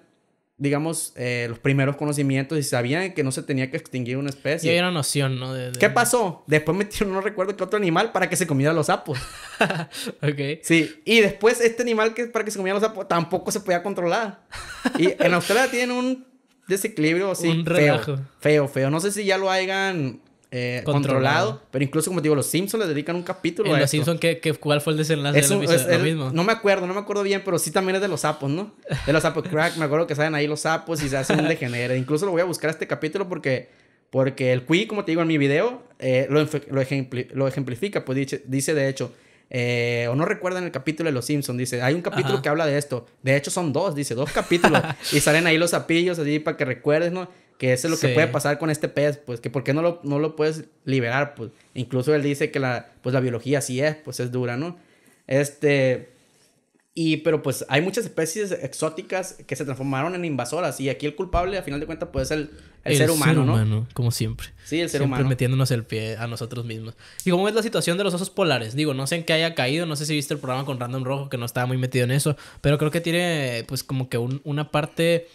digamos, eh, los primeros conocimientos y sabían que no se tenía que extinguir una especie. Y hay una noción, ¿no? ¿Qué pasó? Después metieron, no recuerdo qué otro animal para que se comiera los sapos. ok. Sí, y después este animal que para que se comiera los sapos tampoco se podía controlar. Y en Australia tienen un desequilibrio así. Un Feo, feo, feo. No sé si ya lo hayan eh, controlado. Pero incluso, como te digo, los Simpsons le dedican un capítulo. ¿En los Simpsons ¿qué, cuál fue el desenlace No me acuerdo, no me acuerdo bien, pero sí también es de los sapos, ¿no? De los sapos crack, me acuerdo que salen ahí los sapos y se hacen un degenere. incluso lo voy a buscar este capítulo porque, porque el Qui, como te digo en mi video, eh, lo, ejemplifica. Pues dice, de hecho. Eh, o no en el capítulo de Los Simpsons, dice, hay un capítulo que habla de esto, de hecho son dos, dice, dos capítulos, y salen ahí los sapillos así para que recuerdes, ¿no? Que eso es lo que puede pasar con este pez, pues, que por qué no lo, no lo puedes liberar, pues. Incluso él dice que la, pues, la biología sí es, pues, es dura, ¿no? Este... Y, pero pues hay muchas especies exóticas que se transformaron en invasoras y aquí el culpable, a final de cuentas, puede ser el, ser humano, ser humano, ¿no? como siempre. Sí, el ser humano. metiéndonos el pie a nosotros mismos. ¿Y cómo es la situación de los osos polares? Digo, no sé en qué haya caído, no sé si viste el programa con Random Rojo, que no estaba muy metido en eso, pero creo que tiene, pues, como que una parte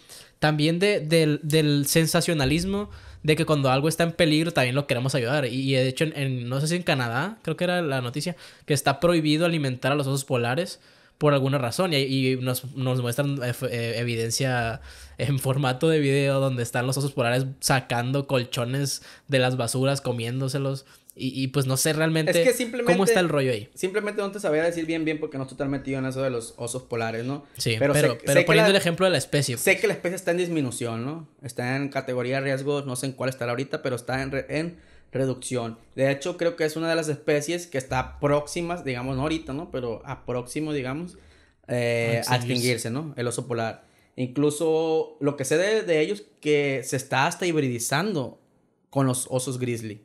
también del, sensacionalismo de que cuando algo está en peligro también lo queremos ayudar. Y, de hecho, en, no sé si en Canadá, creo que era la noticia, que está prohibido alimentar a los osos polares por alguna razón. Y, nos, muestran eh, eh, evidencia en formato de video donde están los osos polares sacando colchones de las basuras, comiéndoselos. Y, pues no sé realmente cómo está el rollo ahí. Simplemente no te sabía decir bien, bien, porque no estoy tan metido en eso de los osos polares, ¿no? Sí, pero, pero, poniendo el ejemplo de la especie. Sé pues. que la especie está en disminución, ¿no? Está en categoría de riesgo, no sé en cuál estará ahorita, pero está en, reducción. De hecho, creo que es una de las especies que está próximas, digamos, no ahorita, ¿no? Pero a próximo, digamos, eh, a extinguirse, ¿no? El oso polar. Incluso lo que sé de, de ellos, que se está hasta hibridizando con los osos grizzly.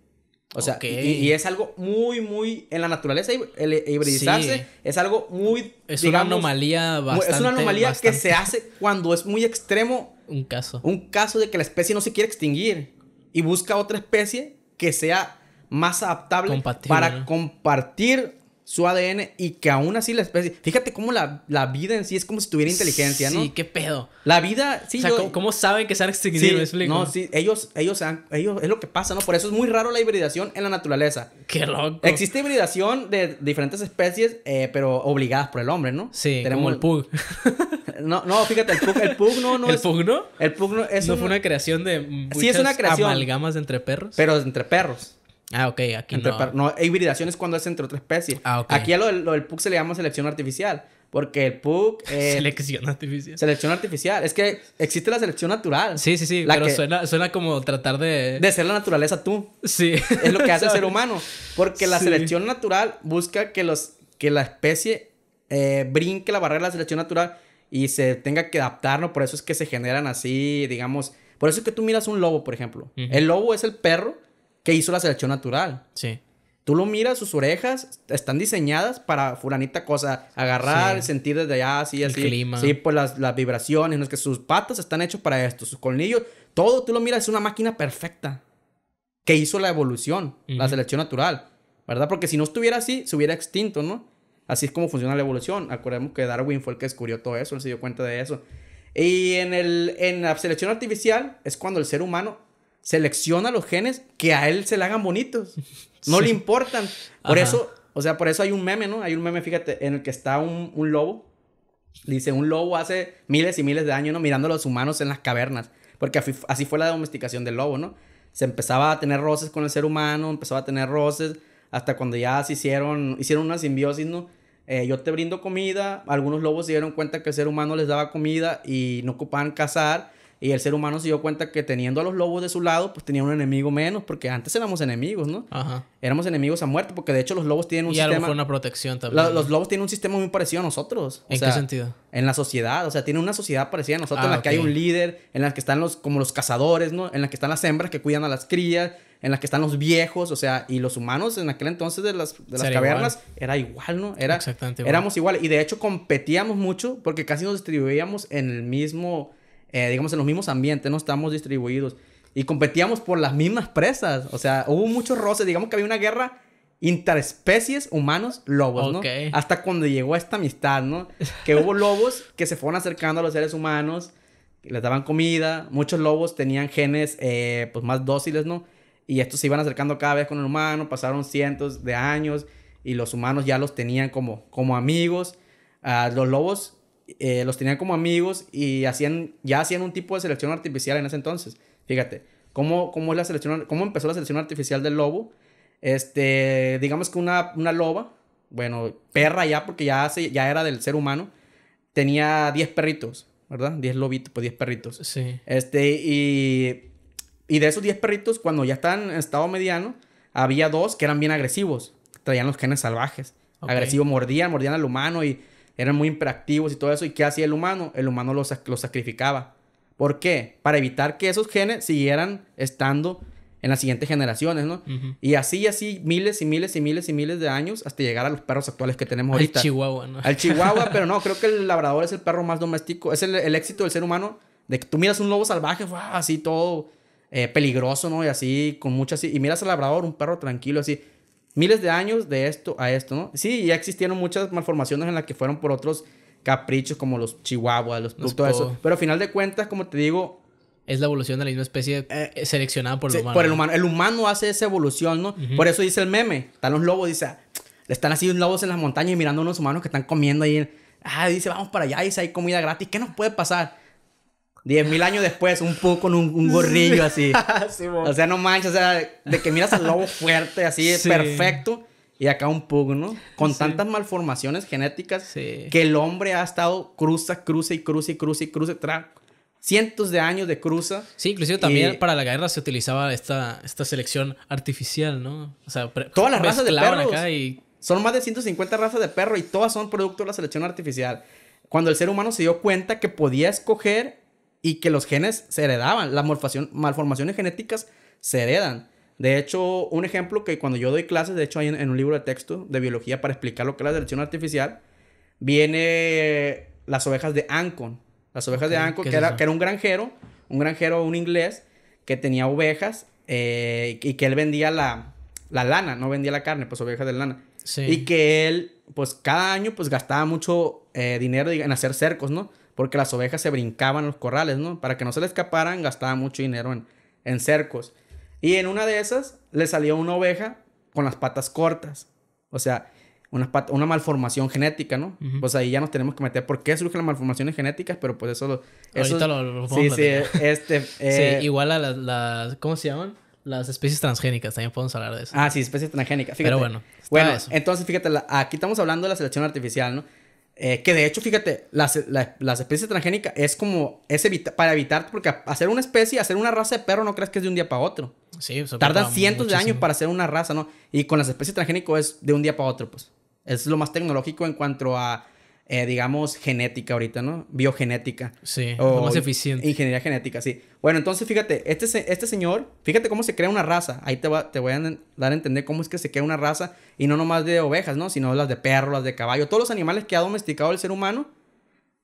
O sea, y, es algo muy, muy. En la naturaleza, el eh, hibridizarse es algo muy. Es una anomalía bastante. Es una anomalía que se hace cuando es muy extremo. Un caso. Un caso de que la especie no se quiere extinguir y busca otra especie que sea más adaptable para compartir su ADN y que aún así la especie. Fíjate cómo la, vida en sí es como si tuviera inteligencia, ¿no? Sí, qué pedo. La vida, sí. O sea, ¿cómo, saben que se han extinguido? No, sí, ellos, ellos, han, ellos, es lo que pasa, ¿no? Por eso es muy raro la hibridación en la naturaleza. Qué loco. Existe hibridación de diferentes especies, eh, pero obligadas por el hombre, ¿no? Sí, Tenemos... el pug. no, no, fíjate, el pug, el pug no, no ¿El es. ¿El pug no? El pug no es. No fue una creación de. Sí, es una creación. Amalgamas entre perros. Pero entre perros. Ah, ok, aquí no. no. E hibridación es cuando es entre otra especie. Ah, ok. Aquí a lo, del PUC se le llama selección artificial. Porque el PUC. Eh, selección artificial. Selección artificial. Es que existe la selección natural. Sí, sí, sí. pero suena, suena como tratar de. De ser la naturaleza tú. Sí. Es lo que hace el ser humano. Porque la selección natural busca que, los, que la especie eh, brinque la barrera de la selección natural y se tenga que no. Por eso es que se generan así, digamos. Por eso es que tú miras un lobo, por ejemplo. El lobo es el perro que hizo la selección natural. Sí. Tú lo miras, sus orejas están diseñadas para furanita cosa, agarrar, sentir desde allá, así, El Clima. Sí, pues las, las vibraciones, no es que sus patas están hechas para esto, sus colmillos, todo, tú lo miras, es una máquina perfecta que hizo la evolución, la selección natural, ¿verdad? Porque si no estuviera así, se hubiera extinto, ¿no? Así es como funciona la evolución. Acordemos que Darwin fue el que descubrió todo eso, él se dio cuenta de eso. Y en, el, en la selección artificial es cuando el ser humano selecciona los genes que a él se le hagan bonitos. No le importan. Por eso, o sea, por eso hay un meme, ¿no? Hay un meme, fíjate, en el que está un, lobo. dice, un lobo hace miles y miles de años, ¿no? Mirando a los humanos en las cavernas. Porque así fue la domesticación del lobo, ¿no? Se empezaba a tener roces con el ser humano, empezaba a tener roces, hasta cuando ya se hicieron, hicieron una simbiosis, ¿no? Eh, yo te brindo comida, algunos lobos se dieron cuenta que el ser humano les daba comida y no ocupaban cazar, y el ser humano se dio cuenta que teniendo a los lobos de su lado, pues tenía un enemigo menos, porque antes éramos enemigos, ¿no? Ajá. Éramos enemigos a muerte, porque de hecho los lobos tienen un sistema. Y una protección también. los lobos tienen un sistema muy parecido a nosotros. ¿En qué sentido? En la sociedad, o sea, tienen una sociedad parecida a nosotros en ah, la que hay un líder, en la que están los, como los cazadores, ¿no? En la que están las hembras que cuidan a las crías, en la que están los viejos, o sea, y los humanos en aquel entonces de las, cavernas era igual, ¿no? Era, Exactamente Éramos igual y de hecho competíamos mucho porque casi nos distribuíamos en el mismo eh, digamos, en los mismos ambientes, no estamos distribuidos y competíamos por las mismas presas. O sea, hubo muchos roces, digamos que había una guerra interespecies humanos lobos, Hasta cuando llegó esta amistad, ¿no? Que hubo lobos que se fueron acercando a los seres humanos, les daban comida, muchos lobos tenían genes eh, pues más dóciles, ¿no? Y estos se iban acercando cada vez con el humano, pasaron cientos de años y los humanos ya los tenían como, como amigos. a ah, los lobos eh, los tenían como amigos y hacían, ya hacían un tipo de selección artificial en ese entonces. Fíjate, ¿cómo, cómo, la selección, cómo empezó la selección artificial del lobo? Este, digamos que una, loba, bueno, perra ya, porque ya, ya era del ser humano, tenía 10 perritos, ¿verdad? 10 lobitos, pues 10 perritos. Sí. Este, y, de esos 10 perritos, cuando ya estaban en estado mediano, había dos que eran bien agresivos, traían los genes salvajes. agresivo Agresivos, mordían, mordían al humano y eran muy imperactivos y todo eso. ¿Y qué hacía el humano? El humano los, sacrificaba. ¿Por qué? Para evitar que esos genes siguieran estando en las siguientes generaciones, ¿no? Y así y así miles y miles y miles y miles de años hasta llegar a los perros actuales que tenemos ahorita. Al chihuahua, ¿no? Al chihuahua, pero no, creo que el labrador es el perro más doméstico, es el, éxito del ser humano, de que tú miras un lobo salvaje, así todo eh, peligroso, ¿no? Y así, con muchas... Y miras al labrador, un perro tranquilo, así miles de años de esto a esto, ¿no? Sí, ya existieron muchas malformaciones en las que fueron por otros caprichos como los chihuahuas, los, los todo eso. Pero al final de cuentas, como te digo... Es la evolución de la misma especie eh, seleccionada por el humano. Por el humano. El humano hace esa evolución, ¿no? Por eso dice el meme. Están los lobos, dice... le están así los lobos en las montañas y mirando a unos humanos que están comiendo ahí. Ah, dice, vamos para allá, dice, hay comida gratis. ¿Qué nos puede pasar? Diez mil años después, un poco con un, gorrillo así. o sea, no manches, o sea, de que miras al lobo fuerte, así, perfecto. Y acá un Pug, ¿no? Con tantas malformaciones genéticas que el hombre ha estado cruza, cruza y cruza y cruza y cruza. Tra cientos de años de cruza. Sí, inclusive también para la guerra se utilizaba esta, esta selección artificial, ¿no? O sea, todas las razas de perros. Acá y... Son más de 150 razas de perro y todas son producto de la selección artificial. Cuando el ser humano se dio cuenta que podía escoger y que los genes se heredaban, las malformaciones genéticas se heredan. De hecho, un ejemplo que cuando yo doy clases, de hecho hay en, un libro de texto de biología para explicar lo que es la selección artificial, viene las ovejas de Ancon. Las ovejas de Ancon, que, era, un granjero, un granjero, un inglés, que tenía ovejas eh, y que él vendía la, la, lana, no vendía la carne, pues ovejas de lana. Y que él, pues cada año, pues gastaba mucho eh, dinero en hacer cercos, ¿no? porque las ovejas se brincaban los corrales, ¿no? Para que no se le escaparan, gastaba mucho dinero en, cercos. Y en una de esas le salió una oveja con las patas cortas. O sea, una, una malformación genética, ¿no? Pues ahí ya nos tenemos que meter por qué surgen las malformaciones genéticas, pero pues eso lo... Ahorita lo, Sí, sí, este, sí, eh, igual a las, ¿Cómo se llaman? Las especies transgénicas, también podemos hablar de eso. Ah, sí, especies transgénicas. Fíjate. Pero bueno, bueno, entonces fíjate, aquí estamos hablando de la selección artificial, ¿no? Eh, que de hecho, fíjate, las, especies transgénicas es como, es para evitar, porque hacer una especie, hacer una raza de perro no crees que es de un día para otro. Sí, Tardan cientos de años para hacer una raza, ¿no? Y con las especies transgénicas es de un día para otro, pues. Es lo más tecnológico en cuanto a eh, digamos, genética ahorita, ¿no? Biogenética. Sí, o más eficiente. Ingeniería genética, sí. Bueno, entonces fíjate, este, este señor, fíjate cómo se crea una raza. Ahí te, va, te voy a dar a entender cómo es que se crea una raza y no nomás de ovejas, ¿no? Sino las de perro, las de caballo, todos los animales que ha domesticado el ser humano.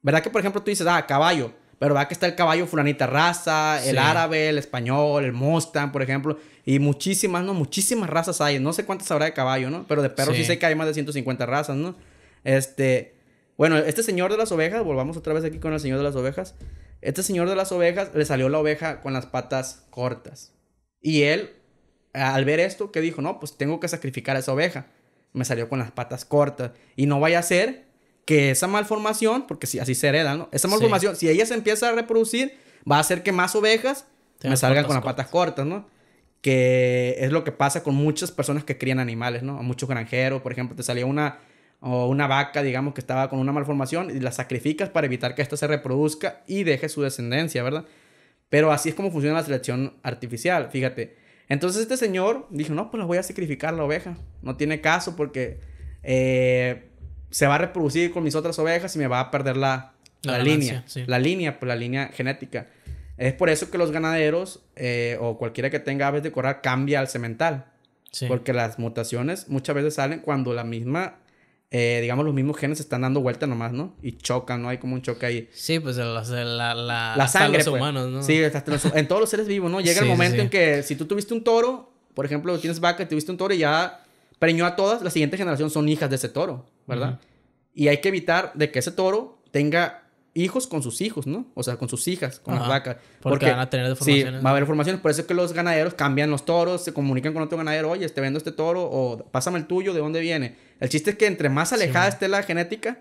¿Verdad que, por ejemplo, tú dices, ah, caballo? Pero va que está el caballo fulanita raza, el árabe, el español, el mustang, por ejemplo. Y muchísimas, ¿no? Muchísimas razas hay. No sé cuántas habrá de caballo, ¿no? Pero de perros sí sé que hay más de 150 razas, ¿no? Este... Bueno, este señor de las ovejas, volvamos otra vez aquí con el señor de las ovejas. Este señor de las ovejas le salió la oveja con las patas cortas. Y él, al ver esto, ¿qué dijo, no, pues tengo que sacrificar a esa oveja. Me salió con las patas cortas. Y no vaya a ser que esa malformación, porque si, así se hereda, ¿no? Esa malformación, si ella se empieza a reproducir, va a hacer que más ovejas me salgan con las patas cortas, ¿no? Que es lo que pasa con muchas personas que crían animales, ¿no? A muchos granjeros, por ejemplo, te salía una o una vaca, digamos, que estaba con una malformación y la sacrificas para evitar que esta se reproduzca y deje su descendencia, ¿verdad? Pero así es como funciona la selección artificial, fíjate. Entonces este señor dijo, no, pues la voy a sacrificar la oveja. No tiene caso porque eh, se va a reproducir con mis otras ovejas y me va a perder la, la, línea. La línea, pues la línea genética. Es por eso que los ganaderos eh, o cualquiera que tenga aves de corral cambia al cemental. Porque las mutaciones muchas veces salen cuando la misma eh, digamos, los mismos genes están dando vuelta nomás, ¿no? Y chocan, ¿no? Hay como un choque ahí. Sí, pues la, la, la, sangre. los pues. humanos, ¿no? Sí, en todos los seres vivos, ¿no? Llega el momento en que si tú tuviste un toro, por ejemplo, tienes vaca, tuviste un toro y ya preñó a todas, la siguiente generación son hijas de ese toro, ¿verdad? Y hay que evitar de que ese toro tenga hijos con sus hijos, ¿no? O sea, con sus hijas, con las vacas. Porque, van a tener deformaciones. Sí, va a haber deformaciones. Por eso que los ganaderos cambian los toros, se comunican con otro ganadero, oye, te vendo este toro o pásame el tuyo, ¿de dónde viene? El chiste es que entre más alejada esté la genética,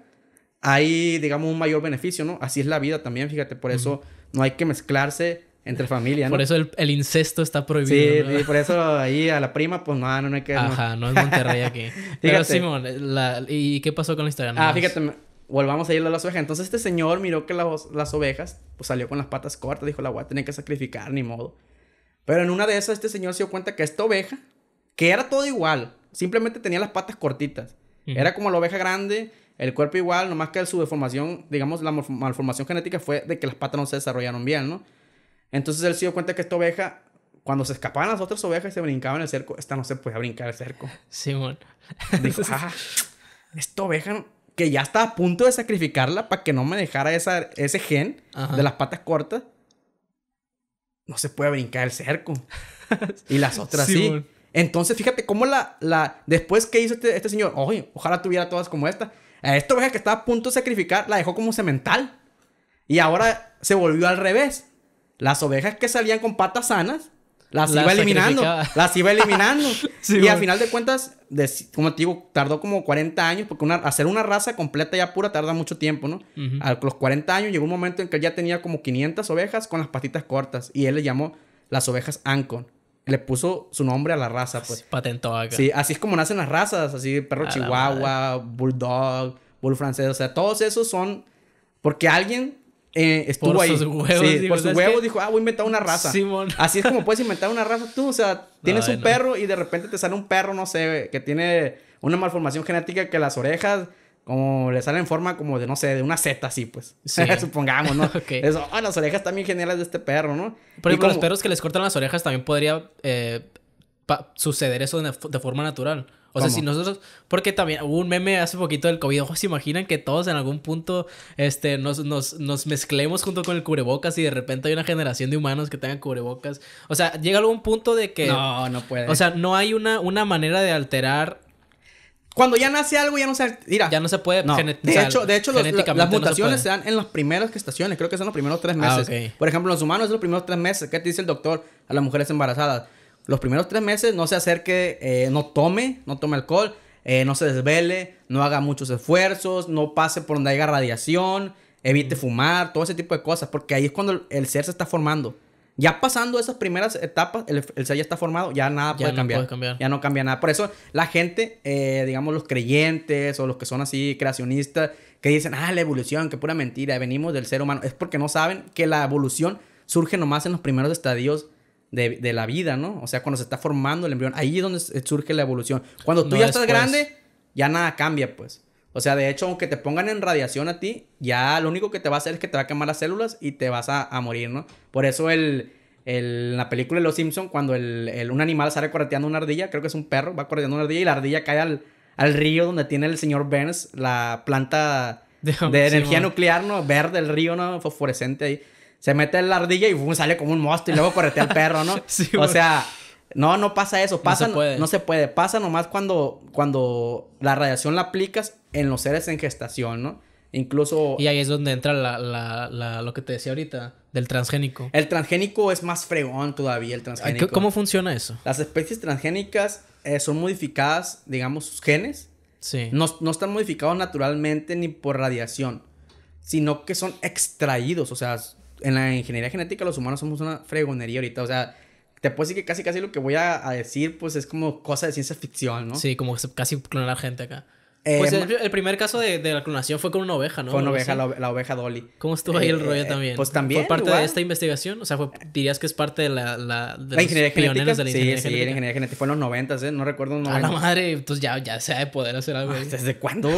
hay, digamos, un mayor beneficio, ¿no? Así es la vida también, fíjate. Por eso no hay que mezclarse entre familia, ¿no? Por eso el, incesto está prohibido. Sí, y por eso ahí a la prima, pues no, no, hay que. Ajá, no, es Monterrey aquí. Pero Simón, ¿y qué pasó con la historia? ah, fíjate, volvamos a ir a las ovejas. Entonces este señor miró que las, las ovejas, pues salió con las patas cortas, dijo, la voy a que sacrificar, ni modo. Pero en una de esas, este señor se dio cuenta que esta oveja, que era todo igual, simplemente tenía las patas cortitas. Era como la oveja grande, el cuerpo igual, nomás que su deformación, digamos, la malformación genética fue de que las patas no se desarrollaron bien, ¿no? Entonces él se dio cuenta que esta oveja, cuando se escapaban las otras ovejas y se brincaban el cerco, esta no se podía brincar el cerco. Simón. Dijo, ah, esta oveja que ya estaba a punto de sacrificarla para que no me dejara esa, ese gen de las patas cortas, no se puede brincar el cerco. y las otras sí. Entonces, fíjate cómo la, la después que hizo este, este señor, oye, ojalá tuviera todas como esta. A esta oveja que estaba a punto de sacrificar la dejó como semental. Y ahora se volvió al revés. Las ovejas que salían con patas sanas, las, iba eliminando. Las iba eliminando. y al final de cuentas, como te digo, tardó como 40 años, porque una, hacer una raza completa y pura tarda mucho tiempo, ¿no? A los 40 años llegó un momento en que ya tenía como 500 ovejas con las patitas cortas. Y él le llamó las ovejas Ancon le puso su nombre a la raza, pues. patentó acá. Sí, así es como nacen las razas, así perro chihuahua, bulldog, bull francés, o sea, todos esos son porque alguien eh, estuvo por ahí. Sus huevos, sí, por sus huevos dijo, ah, voy a inventar una raza. Simón. Así es como puedes inventar una raza tú, o sea, tienes un perro y de repente te sale un perro, no sé, que tiene una malformación genética que las orejas como le sale en forma como de, no sé, de una seta así, pues. Sí. Supongamos, ¿no? okay. Ah, las orejas también geniales de este perro, ¿no? Pero con los perros que les cortan las orejas también podría eh, suceder eso de, forma natural. O sea, si nosotros, porque también hubo un meme hace poquito del COVID, ojo, se imaginan que todos en algún punto este, nos, mezclemos junto con el cubrebocas y de repente hay una generación de humanos que tengan cubrebocas. O sea, llega algún punto de que... No, no puede. O sea, no hay una, una manera de alterar cuando ya nace algo, ya no se. Mira. Ya no se puede no. De hecho, de hecho las mutaciones se, dan en las primeras gestaciones. Creo que son los primeros tres ah, meses. Por ejemplo, en los humanos es los primeros tres meses. ¿Qué te dice el doctor a las mujeres embarazadas? Los primeros tres meses no se acerque, eh, no tome, no tome alcohol, eh, no se desvele, no haga muchos esfuerzos, no pase por donde haya radiación, evite fumar, todo ese tipo de cosas. Porque ahí es cuando el ser se está formando. Ya pasando esas primeras etapas, el, ser ya está formado, ya nada puede cambiar. Ya no cambia nada. Por eso la gente, eh, digamos los creyentes o los que son así creacionistas, que dicen, ah, la evolución, que pura mentira, venimos del ser humano, es porque no saben que la evolución surge nomás en los primeros estadios de, la vida, ¿no? O sea, cuando se está formando el embrión, ahí es donde surge la evolución. Cuando tú ya estás grande, ya nada cambia, pues. O sea, de hecho, aunque te pongan en radiación a ti, ya lo único que te va a hacer es que te va a quemar las células y te vas a, morir, ¿no? Por eso el, la película de Los Simpson, cuando el, un animal sale correteando una ardilla, creo que es un perro, va correteando una ardilla y la ardilla cae al, río donde tiene el señor Burns la planta de, energía nuclear, ¿no? Verde, el río, ¿no? Fosforescente ahí. Se mete en la ardilla y sale como un monstruo y luego corretea al perro, ¿no? sí, o sea, no, no pasa eso. Pasa, no se puede. No, se puede. Pasa nomás cuando, cuando la radiación la aplicas en los seres en gestación, ¿no? Incluso... Y ahí es donde entra la, la, lo que te decía ahorita, del transgénico. El transgénico es más fregón todavía, el transgénico. ¿Cómo funciona eso? Las especies transgénicas eh, son modificadas, digamos, sus genes. Sí. No, no, están modificados naturalmente ni por radiación, sino que son extraídos. O sea, en la ingeniería genética los humanos somos una fregonería ahorita. O sea, te puedo decir que casi casi lo que voy a, decir, pues es como cosa de ciencia ficción, ¿no? Sí, como casi clonar gente acá. Eh, pues el, primer caso de, la clonación fue con una oveja, ¿no? Fue una oveja, la, oveja Dolly. ¿Cómo estuvo ahí el eh, rollo también? Pues también. ¿Fue parte de esta investigación? O sea, dirías que es parte de la. La, ingeniería genética. sí, ingeniería genética. Fue en los 90, ¿eh? No recuerdo los A la madre, entonces pues, ya, ya se ha de poder hacer algo. Ah, ¿Desde cuándo?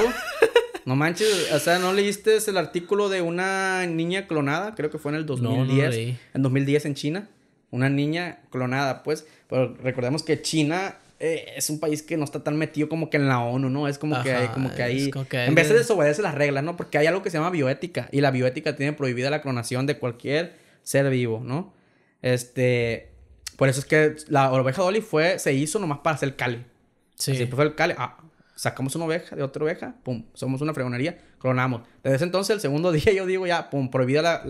No manches, o sea, ¿no leíste el artículo de una niña clonada? Creo que fue en el 2010. En 2010 en China una niña clonada, pues, recordemos que China eh, es un país que no está tan metido como que en la ONU, ¿no? Es como que hay, como que ahí, en vez de desobedecer las reglas, ¿no? Porque hay algo que se llama bioética y la bioética tiene prohibida la clonación de cualquier ser vivo, ¿no? Este, por eso es que la oveja Dolly fue, se hizo nomás para hacer cale Sí. fue el cale, ah, sacamos una oveja de otra oveja, pum, somos una fregonería, clonamos. Desde ese entonces, el segundo día, yo digo ya, pum, prohibida la,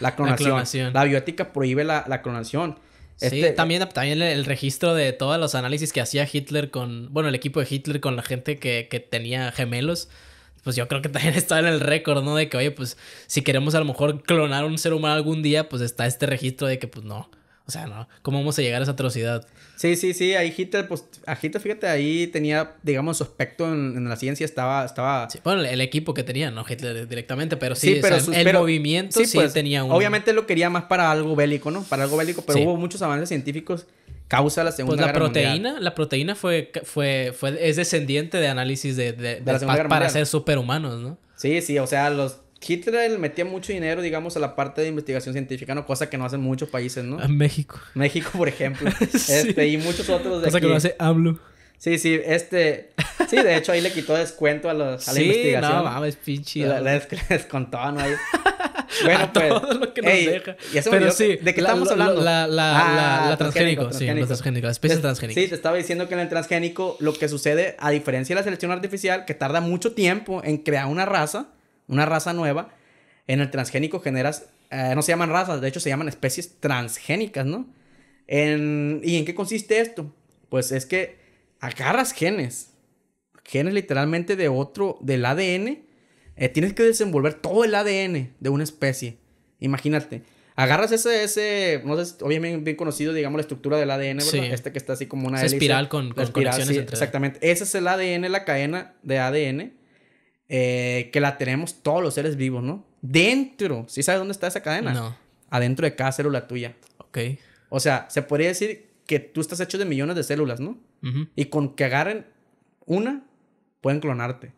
la, clonación. la, bioética prohíbe la, clonación. Este, también, también el registro de todos los análisis que hacía Hitler con, bueno, el equipo de Hitler con la gente que, que tenía gemelos, pues yo creo que también está en el récord, ¿no? De que, oye, pues si queremos a lo mejor clonar un ser humano algún día, pues está este registro de que, pues no. O sea, ¿no? ¿Cómo vamos a llegar a esa atrocidad? Sí, sí, sí. Ahí Hitler, pues, a Hitler, fíjate, ahí tenía, digamos, su aspecto en, la ciencia estaba... estaba... bueno, el equipo que tenía, no Hitler directamente, pero sí, pero el movimiento sí, pues, tenía Obviamente lo quería más para algo bélico, ¿no? Para algo bélico, pero hubo muchos avances científicos causa la pues Segunda pues la proteína, La proteína fue, fue, fue, es descendiente de análisis de, para ser superhumanos, ¿no? Sí, sí, o sea, los Hitler metía mucho dinero, digamos, a la parte de investigación científica, ¿no? Cosa que no hacen muchos países, ¿no? A México. México, por ejemplo. sí. Este, y muchos otros de Cosa que no hace AMLO. Sí, sí, este... Sí, de hecho, ahí le quitó descuento a, la investigación. sí, investigación. no, mames, pinche. Le, descontó, ¿no? Ahí. Bueno, a pues. Todo lo que nos deja. Pero sí, ¿de qué estamos hablando? La, la, ah, la transgénico, sí, transgénico. transgénicos, la especie transgénica. Sí, te estaba diciendo que en el transgénico lo que sucede, a diferencia de la selección artificial, que tarda mucho tiempo en crear una raza, una raza nueva, en el transgénico generas, eh, no se llaman razas, de hecho se llaman especies transgénicas, ¿no? ¿Y en qué consiste esto? Pues es que agarras genes, genes literalmente de otro, del ADN, eh, tienes que desenvolver todo el ADN de una especie, imagínate. Agarras ese, ese, no sé, obviamente bien conocido, digamos, la estructura del ADN, ¿verdad? Este que está así como una espiral con, con sí, Exactamente. Ese es el ADN, la cadena de ADN eh, que la tenemos todos los seres vivos, ¿no? Dentro. ¿Sí sabes dónde está esa cadena? No. Adentro de cada célula tuya. Ok. O sea, se podría decir que tú estás hecho de millones de células, ¿no? Y con que agarren una, pueden clonarte.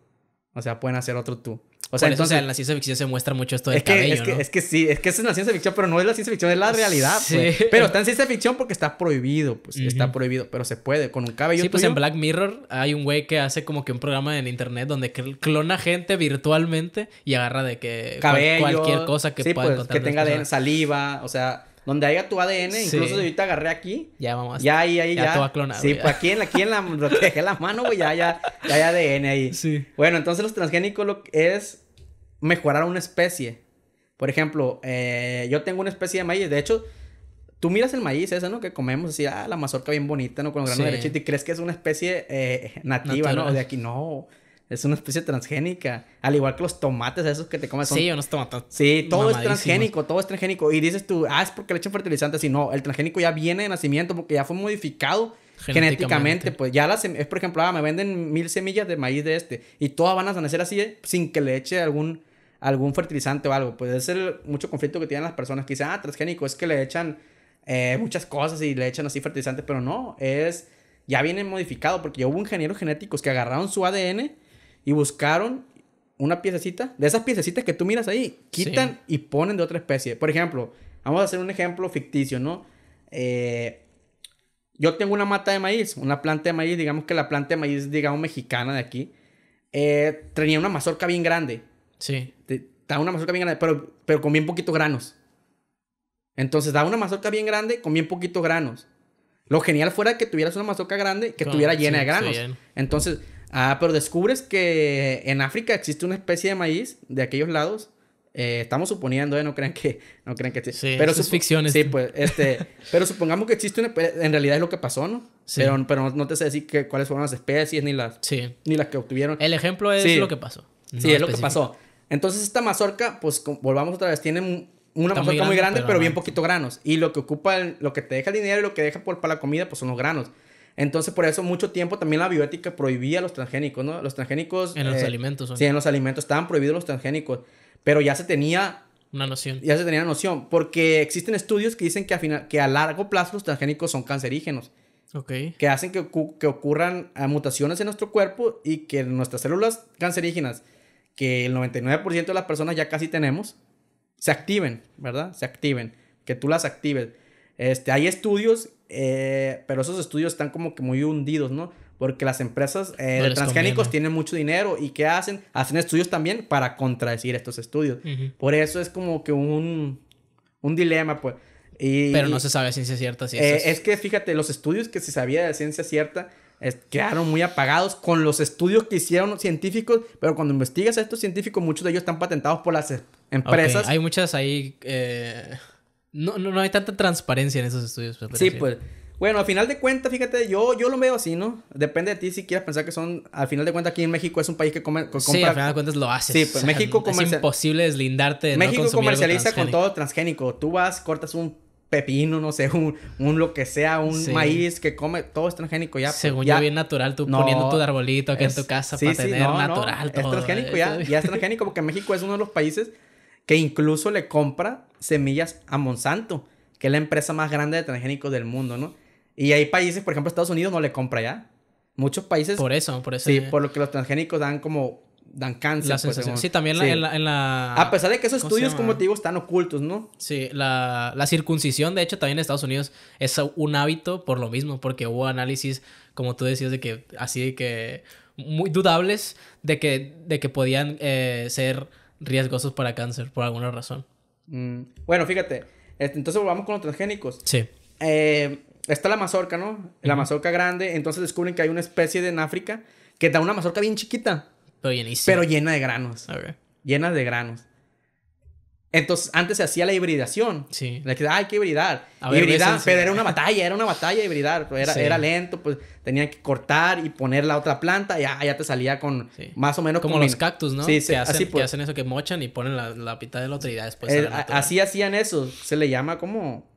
O sea, pueden hacer otro tú. O sea, entonces. en la ciencia ficción se muestra mucho esto del es cabello. Es que, es que sí, es que es la ciencia ficción, pero no es la ciencia ficción, es la realidad. Sí. Pues. Pero está en ciencia ficción porque está prohibido, pues. Está prohibido, pero se puede. Con un cabello. Sí, pues en Black Mirror hay un güey que hace como que un programa en internet donde clona gente virtualmente y agarra de que. Cabello. cualquier cosa que sí, pueda pues, Que tenga de saliva, o sea. Donde haya tu ADN, incluso si ahorita agarré aquí. Ya vamos. Ya ahí, ahí, ya. Ya clonado. Sí, pues aquí en, aquí en la, dejé la mano, güey, ya, ya, ya hay ADN ahí. Sí. Bueno, entonces los transgénicos lo es mejorar una especie. Por ejemplo, eh, yo tengo una especie de maíz. De hecho, tú miras el maíz ese, ¿no? Que comemos así, ah, la mazorca bien bonita, ¿no? Con los granos de derechitos. Y crees que es una especie eh, nativa, ¿no? De aquí, no. Es una especie transgénica. Al igual que los tomates esos que te comes. Sí, unos tomates. Sí, todo es transgénico, todo es transgénico. Y dices tú, ah, es porque le echan fertilizante. Sí, no, el transgénico ya viene de nacimiento porque ya fue modificado genéticamente. Pues ya las es, por ejemplo, ah, me venden mil semillas de maíz de este. Y todas van a nacer así eh, sin que le eche algún algún fertilizante o algo. Pues es el mucho conflicto que tienen las personas que dicen, ah, transgénico, es que le echan eh, muchas cosas y le echan así fertilizantes, pero no, es ya viene modificado porque ya hubo ingenieros genéticos que agarraron su ADN y buscaron una piececita, de esas piececitas que tú miras ahí, quitan y ponen de otra especie. Por ejemplo, vamos a hacer un ejemplo ficticio, ¿no? Eh, yo tengo una mata de maíz, una planta de maíz, digamos que la planta de maíz, digamos, mexicana de aquí, eh, tenía una mazorca bien grande. Sí. Te, da una mazorca bien grande, pero, pero con bien poquitos granos. Entonces, da una mazorca bien grande con bien poquitos granos. Lo genial fuera que tuvieras una mazorca grande que estuviera llena de granos. Entonces, ah, pero descubres que en África existe una especie de maíz de aquellos lados. Eh, estamos suponiendo, eh, no crean que, no que sí. pero es ficción. Sí, pues, este, pero supongamos que existe una, en realidad es lo que pasó, ¿no? Sí. Pero, no, te sé decir cuáles fueron las especies ni las, ni las que obtuvieron. El ejemplo es lo que pasó. sí, es lo que pasó. Entonces esta mazorca, pues volvamos otra vez, tiene una mazorca muy grande, pero, bien poquito granos. Y lo que ocupa, lo que te deja el dinero y lo que deja por, para la comida, pues son los granos. Entonces, por eso mucho tiempo también la bioética prohibía los transgénicos, ¿no? Los transgénicos... En los eh, alimentos. Sí, en los alimentos estaban prohibidos los transgénicos, pero ya se tenía... Una noción. Ya se tenía una noción, porque existen estudios que dicen que a, final, que a largo plazo los transgénicos son cancerígenos. Ok. Que hacen que, que ocurran eh, mutaciones en nuestro cuerpo y que nuestras células cancerígenas que el 99% de las personas ya casi tenemos, se activen, ¿verdad? Se activen, que tú las actives. Este, hay estudios, eh, pero esos estudios están como que muy hundidos, ¿no? Porque las empresas eh, transgénicos tienen mucho dinero y ¿qué hacen? Hacen estudios también para contradecir estos estudios. Por eso es como que un, dilema, pues. pero no se sabe ciencia cierta si eh, es... que fíjate, los estudios que se sabía de ciencia cierta quedaron muy apagados con los estudios que hicieron científicos, pero cuando investigas a estos científicos, muchos de ellos están patentados por las em, empresas. Hay muchas ahí... Eh, no, no, hay tanta transparencia en esos estudios. Sí, pues... Bueno, al final de cuentas, fíjate, yo, yo lo veo así, ¿no? Depende de ti si quieres pensar que son. Al final de cuentas, aquí en México es un país que come. compra, al final de cuentas lo haces. Sí, pues México comercializa. Es imposible deslindarte de México comercializa con todo transgénico. Tú vas, cortas un pepino, no sé, un, un lo que sea, un maíz que come, todo es transgénico ya. Según ya, bien natural, tú poniendo tu arbolito aquí en tu casa para tener natural no, todo. Es transgénico ya, ya es transgénico porque México es uno de los países que incluso le compra semillas a Monsanto, que es la empresa más grande de transgénicos del mundo, ¿no? Y hay países, por ejemplo, Estados Unidos no le compra ya. Muchos países. Por eso, por eso. Sí, por lo que los transgénicos dan como dan cáncer. sí, también En, la, A pesar de que esos estudios, como te digo, están ocultos, ¿no? Sí, la, circuncisión, de hecho, también en Estados Unidos es un hábito por lo mismo, porque hubo análisis, como tú decías, de que así que muy dudables de que, de que podían eh, ser riesgosos para cáncer por alguna razón. Mm, bueno, fíjate, este, entonces volvamos con los transgénicos. Sí. Eh, está la mazorca, ¿no? La mazorca grande, entonces descubren que hay una especie en África que da una mazorca bien chiquita. Pero llenísima. Pero llena de granos. Okay. Llena de granos. Entonces, antes se hacía la hibridación. Sí. La que, ah, hay que hibridar. hibridar pero era una batalla, era una batalla hibridar. Era, era lento, pues tenían que cortar y poner la otra planta. Y ya, ya te salía con más o menos... Como los cactus, ¿no? Sí, hacen, así, que pues. hacen eso, que mochan y ponen la, la pita de la otra y después... Eh, así hacían eso. Se le llama como...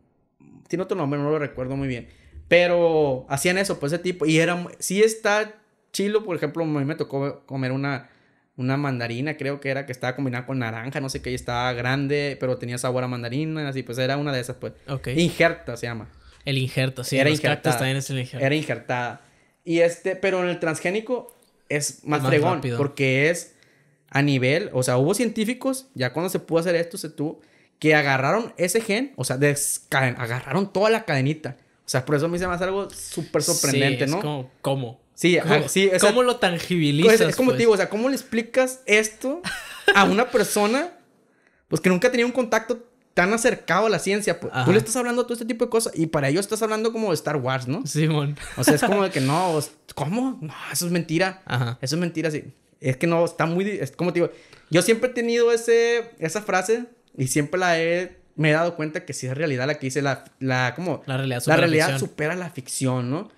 Tiene otro nombre, no lo recuerdo muy bien. Pero hacían eso, pues ese tipo. Y era... Sí está chilo, por ejemplo, a mí me tocó comer una, una mandarina, creo que era, que estaba combinada con naranja, no sé qué, y estaba grande, pero tenía sabor a mandarina, así, pues era una de esas, pues. Ok. Injerta se llama. El injerto, sí. Era los injertada. También es el injerto. Era injertada. Y este, pero en el transgénico es más, más porque es a nivel, o sea, hubo científicos, ya cuando se pudo hacer esto, se tuvo, que agarraron ese gen, o sea, agarraron toda la cadenita. O sea, por eso me mí más algo súper sorprendente, sí, es ¿no? Como, ¿Cómo? Sí, ¿Cómo, lo tangibilizas? Es, como pues? digo, o sea, ¿cómo le explicas esto a una persona pues que nunca ha tenido un contacto tan acercado a la ciencia? Pues, tú le estás hablando todo este tipo de cosas y para ellos estás hablando como de Star Wars, ¿no? Simón. o sea, es como de que no, ¿cómo? No, eso es mentira. Eso es mentira, sí. Es que no, está muy, es, como te digo, yo siempre he tenido ese, esa frase y siempre la he me he dado cuenta que si es realidad la que dice la, la como la realidad la realidad supera la ficción, ¿no?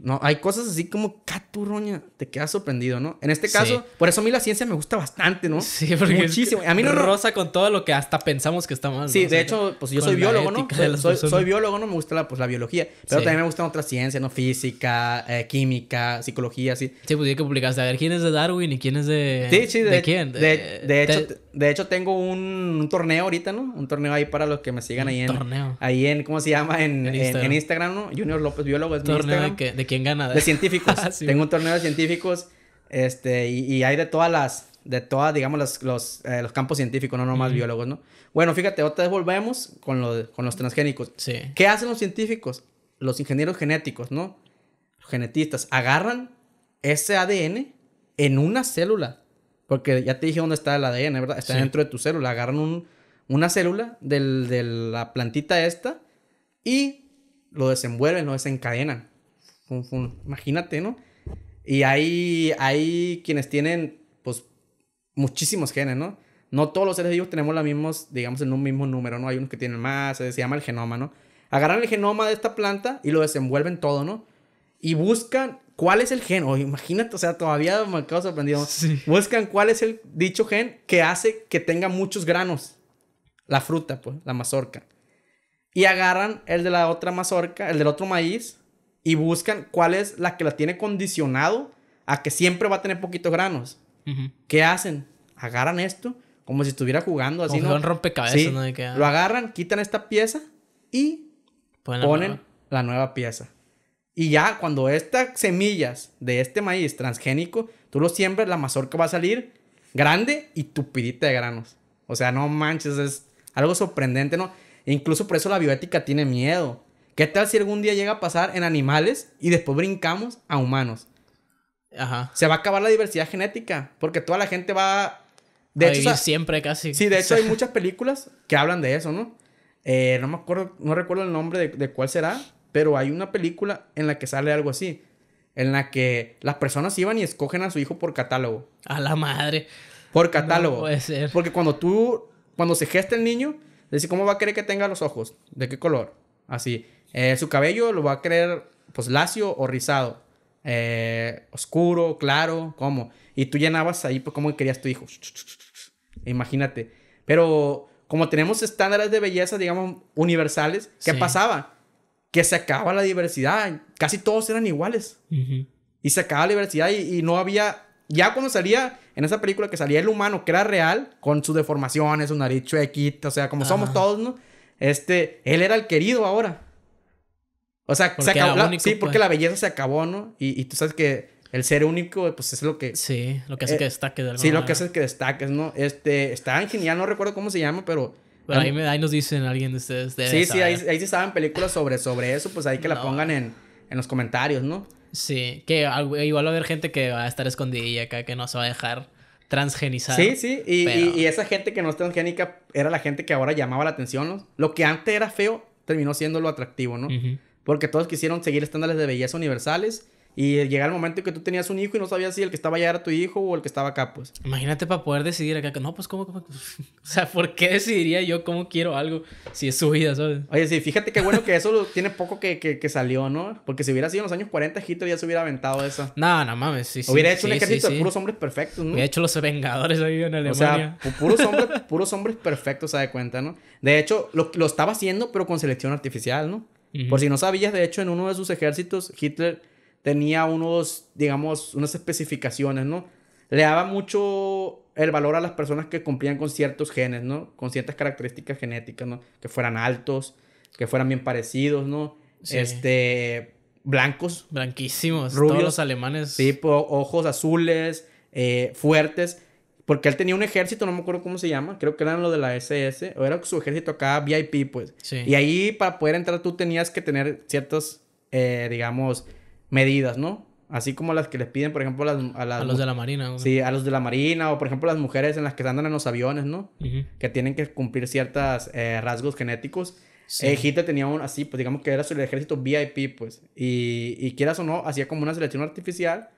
No, hay cosas así como caturroña, te quedas sorprendido, ¿no? En este caso, por eso a mí la ciencia me gusta bastante, ¿no? Sí, porque muchísimo. A mí no rosa con todo lo que hasta pensamos que está mal. Sí, de hecho, pues yo soy biólogo, ¿no? Soy, biólogo, no me gusta la, pues, la biología, pero también me gustan otras ciencias, ¿no? Física, eh, química, psicología, así. Sí, pues hay que publicarse, a ver quién es de Darwin y quién es de Sí, sí, de, quién? De, eh, hecho de hecho tengo un, torneo ahorita, ¿no? Un torneo ahí para los que me sigan ahí en ahí en ¿cómo se llama? En, Instagram. en Instagram. ¿no? Junior López biólogo es mi Instagram. ¿De, quién gana? De, científicos. Ah, Tengo un torneo de científicos este, y, hay de todas las, de todas, digamos, los, los, eh, campos científicos, no nomás biólogos, ¿no? Bueno, fíjate, otra vez volvemos con, con los transgénicos. Sí. ¿Qué hacen los científicos? Los ingenieros genéticos, ¿no? Los genetistas agarran ese ADN en una célula. Porque ya te dije dónde está el ADN, ¿verdad? Está dentro de tu célula. Agarran un, una célula del, de la plantita esta y lo desenvuelven, lo desencadenan. Imagínate, ¿no? Y hay, hay quienes tienen, pues, muchísimos genes, ¿no? No todos los seres vivos tenemos los mismos, digamos, en un mismo número, ¿no? Hay unos que tienen más, eh, se llama el genoma, ¿no? Agarran el genoma de esta planta y lo desenvuelven todo, ¿no? Y buscan cuál es el gen. O imagínate, o sea, todavía me acabo sorprendido. Buscan cuál es el dicho gen que hace que tenga muchos granos. La fruta, pues, la mazorca. Y agarran el de la otra mazorca, el del otro maíz, y buscan cuál es la que la tiene condicionado a que siempre va a tener poquitos granos. ¿Qué hacen? Agarran esto como si estuviera jugando así. Como ¿no? un rompecabezas, ¿no? Ah. Lo agarran, quitan esta pieza y ponen, la, nueva. pieza. Y ya cuando estas semillas de este maíz transgénico, tú lo siembras, la mazorca va a salir grande y tupidita de granos. O sea, no manches, es algo sorprendente, ¿no? incluso por eso la bioética tiene miedo. ¿Qué tal si algún día llega a pasar en animales y después brincamos a humanos? Ajá. Se va a acabar la diversidad genética porque toda la gente va... De hecho, siempre casi. Sí, de hecho hay muchas películas que hablan de eso, ¿no? Eh, no me acuerdo, no recuerdo el nombre de, cuál será, pero hay una película en la que sale algo así. En la que las personas iban y escogen a su hijo por catálogo. A la madre. Por catálogo. puede ser. Porque cuando tú, cuando se gesta el niño, dice, ¿cómo va a querer que tenga los ojos? ¿De qué color? Así. Eh, su cabello lo va a creer pues, lacio o rizado. Eh, oscuro, claro, ¿cómo? Y tú llenabas ahí, pues, cómo querías tu hijo. Imagínate. Pero como tenemos estándares de belleza, digamos, universales, ¿qué pasaba? Que se acaba la diversidad. Casi todos eran iguales. Y se acaba la diversidad y, no había ya cuando salía en esa película que salía el humano, que era real, con sus deformaciones, su nariz chuequita, o sea, como somos todos, ¿no? Este, él era el querido ahora. O sea, se acabó. La, sí, porque pues. la belleza se acabó, ¿no? Y, tú sabes que el ser único, eh, pues es lo que. Sí, lo que hace eh, que destaque de Sí, lo que hace que destaques, ¿no? Este, estaban genial, no recuerdo cómo se llama, pero. Pero ahí, me, ahí nos dicen alguien de ustedes. sí, sí, ahí, ahí sí saben películas sobre, sobre eso, pues ahí que la pongan en, los comentarios, ¿no? Sí, que igual va a haber gente que va a estar escondida acá, que no se va a dejar transgenizar. Sí, sí, y, esa gente que no es transgénica era la gente que ahora llamaba la atención, ¿no? Lo que antes era feo terminó siendo lo atractivo, ¿no? Porque todos quisieron seguir estándares de belleza universales. Y llegar el momento en que tú tenías un hijo y no sabías si el que estaba allá era tu hijo o el que estaba acá, pues. Imagínate para poder decidir acá, no, pues, ¿cómo, cómo? o sea, ¿por qué decidiría yo cómo quiero algo si es su vida, sabes? Oye, sí, fíjate qué bueno que eso tiene poco que, que, salió, ¿no? Porque si hubiera sido en los años 40, Hitler ya se hubiera aventado eso. No, no mames, sí, sí Hubiera hecho un ejército de puros hombres perfectos, ¿no? Hubiera hecho los Vengadores ahí en Alemania. O sea, puros hombres, puros hombres perfectos, se de cuenta, ¿no? De hecho, lo, lo estaba haciendo, pero con selección artificial, ¿no? Por si no sabías, de hecho, en uno de sus ejércitos, Hitler tenía unos, digamos, unas especificaciones, ¿no? Le daba mucho el valor a las personas que cumplían con ciertos genes, ¿no? Con ciertas características genéticas, ¿no? Que fueran altos, que fueran bien parecidos, ¿no? Este, blancos. Blanquísimos. Rubios. Todos los alemanes. Sí, ojos azules, eh, fuertes. Porque él tenía un ejército, no me acuerdo cómo se llama, creo que eran lo de la SS, o era su ejército acá VIP, pues. Sí. Y ahí para poder entrar tú tenías que tener ciertas, eh, digamos, medidas, ¿no? Así como las que les piden, por ejemplo, a, las, a, los de la Marina. Sí, a los de la Marina, o por ejemplo, las mujeres en las que andan en los aviones, ¿no? Que tienen que cumplir ciertos eh, rasgos genéticos. Sí. Eh, Hitler tenía un, así, pues digamos que era el ejército VIP, pues. Y, y quieras o no, hacía como una selección artificial,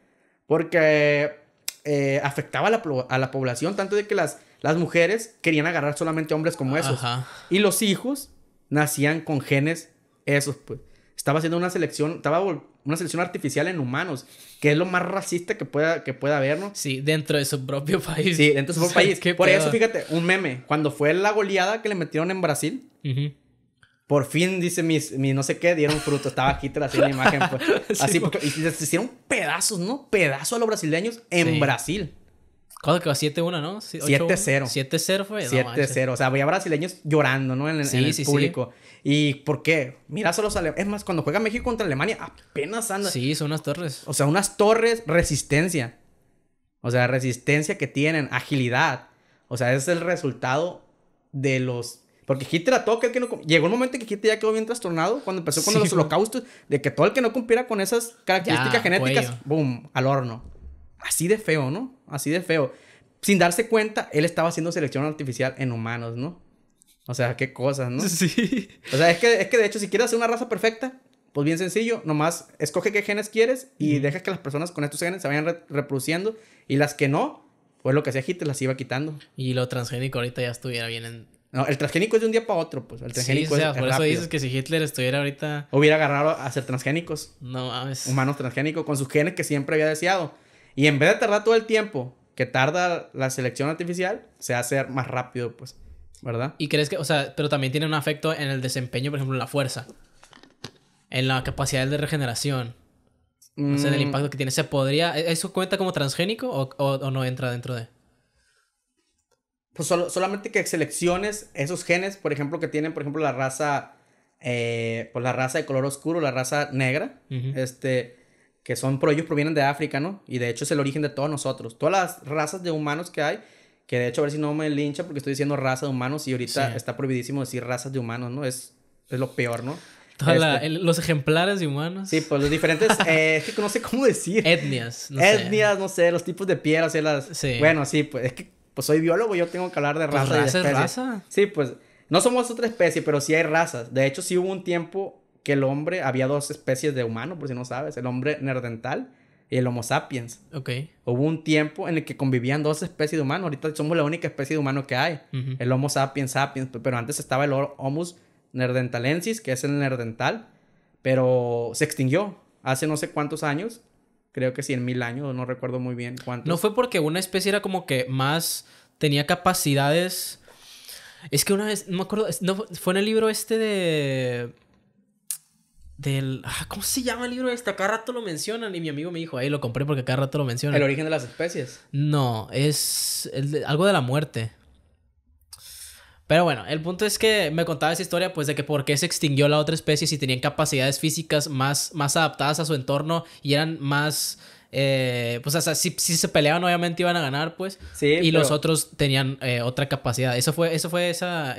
porque eh, afectaba a la, a la, población, tanto de que las, las mujeres querían agarrar solamente hombres como esos. Y los hijos nacían con genes esos, pues. Estaba haciendo una selección, estaba una selección artificial en humanos, que es lo más racista que pueda, que pueda haber, ¿no? Sí, dentro de su propio país. Sí, dentro de su propio país. Por eso, fíjate, un meme, cuando fue la goleada que le metieron en Brasil, uh por fin, dice mis, mi no sé qué, dieron fruto. Estaba aquí pues. así la imagen. Así, porque, y les hicieron pedazos, ¿no? Pedazos a los brasileños en Brasil. Brasil. que quedó? 7-1, ¿no? 7-0. 7-0 fue. 7-0. o sea, había brasileños llorando, ¿no? En, el público. ¿Y por qué? Mira, los alemanes. Es más, cuando juega México contra Alemania, apenas anda. Sí, son unas torres. O sea, unas torres, resistencia. O sea, resistencia que tienen, agilidad. O sea, es el resultado de los porque Hitler a todo el que no... Llegó un momento que Hitler ya quedó bien trastornado cuando empezó con los holocaustos, de que todo el que no cumpliera con esas características genéticas, cuello. boom, al horno. Así de feo, ¿no? Así de feo. Sin darse cuenta, él estaba haciendo selección artificial en humanos, ¿no? O sea, qué cosas, ¿no? Sí. O sea, es que, de hecho, si quieres hacer una raza perfecta, pues bien sencillo, nomás escoge qué genes quieres y dejas que las personas con estos genes se vayan reproduciendo y las que no, pues lo que hacía Hitler las iba quitando. Y lo transgénico ahorita ya estuviera bien en, no, el transgénico es de un día para otro, pues. El transgénico sí, o sea, por eso dices que si Hitler estuviera ahorita. Hubiera agarrado a ser transgénicos. No mames. Humanos transgénicos con sus genes que siempre había deseado. Y en vez de tardar todo el tiempo que tarda la selección artificial, se hace más rápido, pues. ¿Verdad? Y crees que, o sea, pero también tiene un afecto en el desempeño, por ejemplo, en la fuerza. En la capacidad de regeneración. No sé, el mm. impacto que tiene. ¿Se podría. E-, ¿Eso cuenta como transgénico o no entra dentro de.? Pues solamente que selecciones esos genes, por ejemplo, que tienen, por ejemplo, la raza, eh, pues, la raza de color oscuro, la raza negra, este, que son, por ellos provienen de África, ¿no? Y de hecho es el origen de todos nosotros. Todas las razas de humanos que hay, que de hecho a ver si no me lincha porque estoy diciendo raza de humanos y ahorita está prohibidísimo decir razas de humanos, ¿no? Es, es lo peor, ¿no? Este, los ejemplares de humanos. Sí, pues los diferentes. Eh, es que no sé cómo decir. Etnias. No Etnias, no sé, los tipos de piedras así las. Bueno, sí, pues es que pues soy biólogo, yo tengo que hablar de pues raza. Pues raza. Sí, pues no somos otra especie, pero sí hay razas. De hecho, sí hubo un tiempo que el hombre, había dos especies de humanos, por si no sabes, el hombre nerdental y el Homo sapiens. Ok. Hubo un tiempo en el que convivían dos especies de humanos. Ahorita somos la única especie de humano que hay. El Homo sapiens sapiens. Pero antes estaba el Homo nerdentalensis, que es el nerdental. Pero se extinguió hace no sé cuántos años creo que 100 mil años, no recuerdo muy bien cuánto. No fue porque una especie era como que más tenía capacidades. Es que una vez, no me acuerdo, fue en el libro este de. Del. Ah, ¿Cómo se llama el libro este? Cada rato lo mencionan. Y mi amigo me dijo, ahí lo compré porque cada rato lo mencionan. ¿El origen de las especies? No, es algo de la muerte. Pero bueno, el punto es que me contaba esa historia, pues de que por qué se extinguió la otra especie si tenían capacidades físicas más, más adaptadas a su entorno y eran más... Eh, pues o sea, si, se peleaban obviamente iban a ganar, pues. Sí, y los otros tenían eh, otra capacidad. Eso fue, eso fue esa,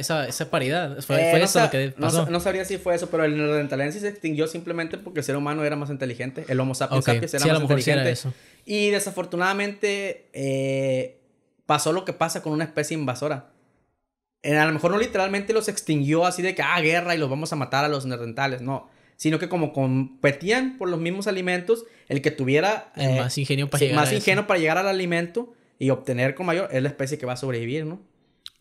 paridad. Eh, no eso sabría si fue eso, pero el Neurodentalensis se extinguió simplemente porque el ser humano era más inteligente. El Homo sapiens era más inteligente. Y desafortunadamente pasó lo que pasa con una especie invasora a lo mejor no literalmente los extinguió así de que, ah, guerra y los vamos a matar a los neandertales, no. Sino que como competían por los mismos alimentos, el que tuviera... Eh, más ingenio para llegar Más ingenio para llegar al alimento y obtener con mayor es la especie que va a sobrevivir, ¿no?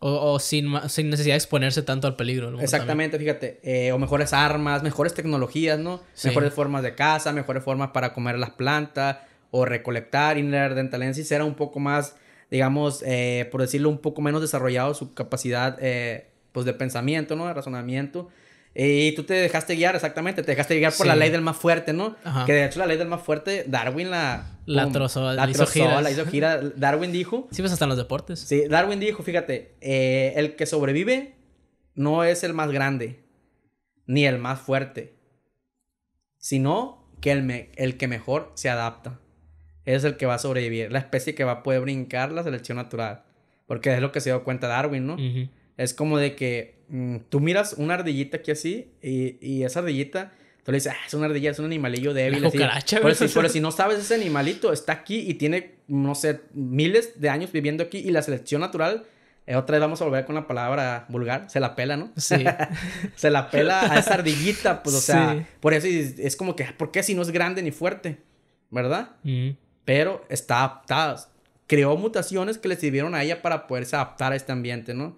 O, sin, sin, necesidad de exponerse tanto al peligro. ¿no? Exactamente, fíjate. Eh, o mejores armas, mejores tecnologías, ¿no? Mejores formas de caza, mejores formas para comer las plantas o recolectar. Y En era un poco más digamos, eh, por decirlo un poco menos desarrollado su capacidad eh, pues de pensamiento, ¿no? De razonamiento. Y tú te dejaste guiar, exactamente, te dejaste guiar por la ley del más fuerte, ¿no? Que de hecho la ley del más fuerte, Darwin la... la trozó, la, hizo gira. Darwin dijo... Sí, pues hasta en los deportes. Sí, Darwin dijo, fíjate, eh, el que sobrevive no es el más grande, ni el más fuerte, sino que el, el que mejor se adapta es el que va a sobrevivir, la especie que va a poder brincar la selección natural. Porque es lo que se dio cuenta Darwin, ¿no? Es como de que mm, tú miras una ardillita aquí así y, y esa ardillita, tú le dices, ah, es una ardilla, es un animalillo débil. pero, si, no sabes, ese animalito está aquí y tiene, no sé, miles de años viviendo aquí y la selección natural eh, otra vez vamos a volver con la palabra vulgar, se la pela, ¿no? Sí. se la pela a esa ardillita, pues, o sea, por eso es, como que, ah, ¿por qué si no es grande ni fuerte? ¿Verdad? Pero está adaptada. Creó mutaciones que le sirvieron a ella para poderse adaptar a este ambiente, ¿no?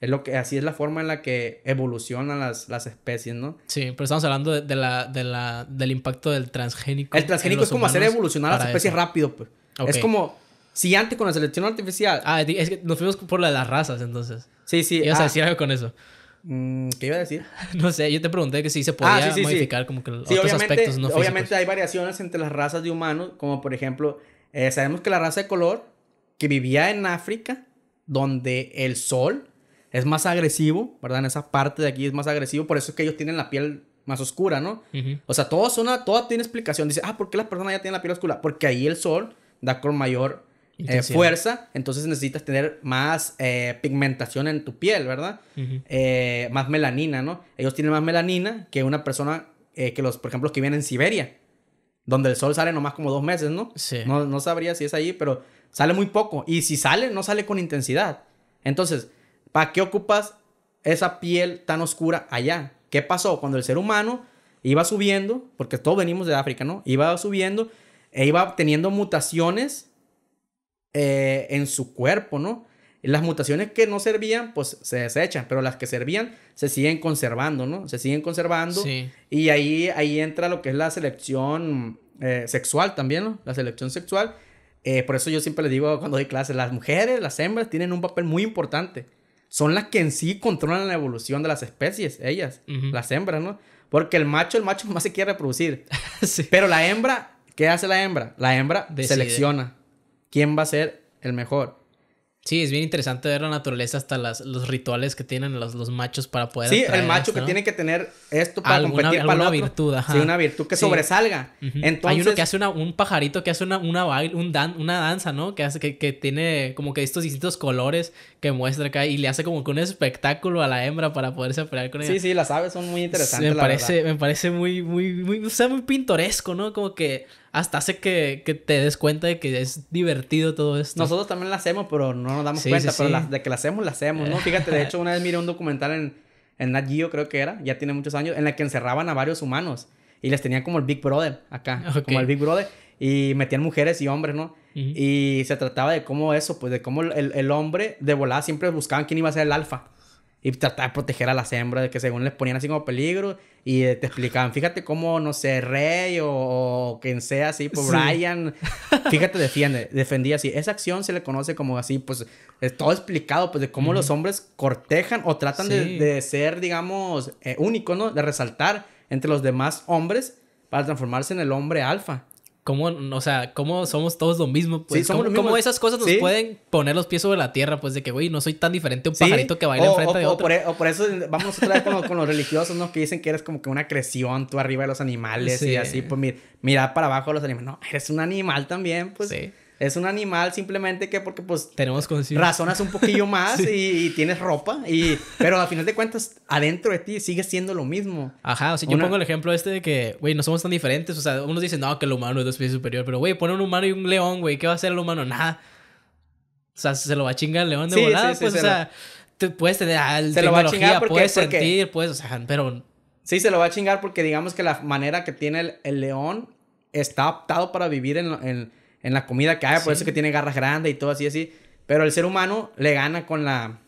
Es lo que, así es la forma en la que evolucionan las, especies, ¿no? Sí, pero estamos hablando de, la, la, del impacto del transgénico. El transgénico es como hacer evolucionar a las especies rápido, pues. Es como si antes con la selección artificial. Ah, es que nos fuimos por la de las razas, entonces. Sí, sí. Ibas así ah. algo con eso. Mm, ¿Qué iba a decir? No sé, yo te pregunté que si se ah, podía modificar como que otros aspectos no Obviamente hay variaciones entre las razas de humanos, como por ejemplo, eh, sabemos que la raza de color que vivía en África, donde el sol es más agresivo, ¿verdad? En esa parte de aquí es más agresivo, por eso es que ellos tienen la piel más oscura, ¿no? O sea, todo, todo tiene explicación. Dice, ah, ¿por qué las personas ya tienen la piel oscura? Porque ahí el sol da con mayor eh, fuerza, entonces necesitas tener más eh, pigmentación en tu piel, ¿verdad? Eh, más melanina, ¿no? Ellos tienen más melanina que una persona que los, por ejemplo, que vienen en Siberia, donde el sol sale nomás como dos meses, ¿no? Sí. No, no sabría si es ahí, pero sale muy poco. Y si sale, no sale con intensidad. Entonces, ¿para qué ocupas esa piel tan oscura allá? ¿Qué pasó? Cuando el ser humano iba subiendo, porque todos venimos de África, ¿no? Iba subiendo e iba teniendo mutaciones eh, en su cuerpo, ¿no? Las mutaciones que no servían, pues se desechan, pero las que servían se siguen conservando, ¿no? Se siguen conservando. Y ahí, ahí entra lo que es la selección eh, sexual también, ¿no? La selección sexual. Eh, por eso yo siempre les digo cuando doy clases, las mujeres, las hembras tienen un papel muy importante. Son las que en sí controlan la evolución de las especies, ellas, las hembras, ¿no? Porque el macho, el macho más se quiere reproducir. sí. Pero la hembra, ¿qué hace la hembra? La hembra selecciona quién va a ser el mejor. Sí, es bien interesante ver la naturaleza hasta las, los rituales que tienen los, machos para poder. Sí, el macho que tiene que tener esto para competir para una virtud, ajá. Sí, una virtud que sobresalga. Hay uno que hace un pajarito que hace una, una, un una danza, ¿no? Que hace que, tiene como que estos distintos colores que muestra acá y le hace como que un espectáculo a la hembra para poderse pelear con ella. Sí, sí, las aves son muy interesantes. Me parece, me parece muy, muy, muy, sea, muy pintoresco, ¿no? Como que hasta hace que, que, te des cuenta de que es divertido todo esto. Nosotros también la hacemos, pero no nos damos cuenta. pero de que la hacemos, la hacemos, ¿no? Eh. Fíjate, de hecho, una vez miré un documental en, en Nat Geo, creo que era, ya tiene muchos años, en la que encerraban a varios humanos y les tenían como el Big Brother acá, como el Big Brother, y metían mujeres y hombres, ¿no? Y se trataba de cómo eso, pues de cómo el, el hombre de volada siempre buscaban quién iba a ser el alfa y trataba de proteger a las hembras, de que según les ponían así como peligro y eh, te explicaban, fíjate cómo, no sé, Rey o, quien sea así, por pues, Brian, fíjate, defiende, eh, defendía así. Esa acción se le conoce como así, pues es todo explicado, pues de cómo los hombres cortejan o tratan de, ser, digamos, eh, único ¿no? De resaltar entre los demás hombres para transformarse en el hombre alfa cómo, o sea, cómo somos todos lo mismo, pues. cómo, esas cosas nos pueden poner los pies sobre la tierra, pues, de que, güey, no soy tan diferente a un pajarito que baila enfrente de otro. E, o por, eso vamos otra vez con, los, religiosos, ¿no? Que dicen que eres como que una creación tú arriba de los animales y así, pues, mira, mira para abajo de los animales. No, eres un animal también, pues. Sí. Es un animal simplemente que porque pues... Tenemos conciencia. Razonas un poquillo más y, tienes ropa. Y, pero al final de cuentas, adentro de ti sigue siendo lo mismo. Ajá, o sea, yo pongo el ejemplo este de que, güey, no somos tan diferentes. O sea, unos dicen, no, que el humano es de especie superior. Pero, güey, pone un humano y un león, güey, ¿qué va a hacer el humano? Nada. O sea, se lo va a chingar el león de sí, volada. pues, o sea, puedes tener ah, la tecnología, puedes sentir, puedes, o sea, pero... Sí, se lo va a chingar porque digamos que la manera que tiene el, león está adaptado para vivir en, en en la comida que hay, por eso que tiene garras grandes y todo así, así. Pero el ser humano le gana con la,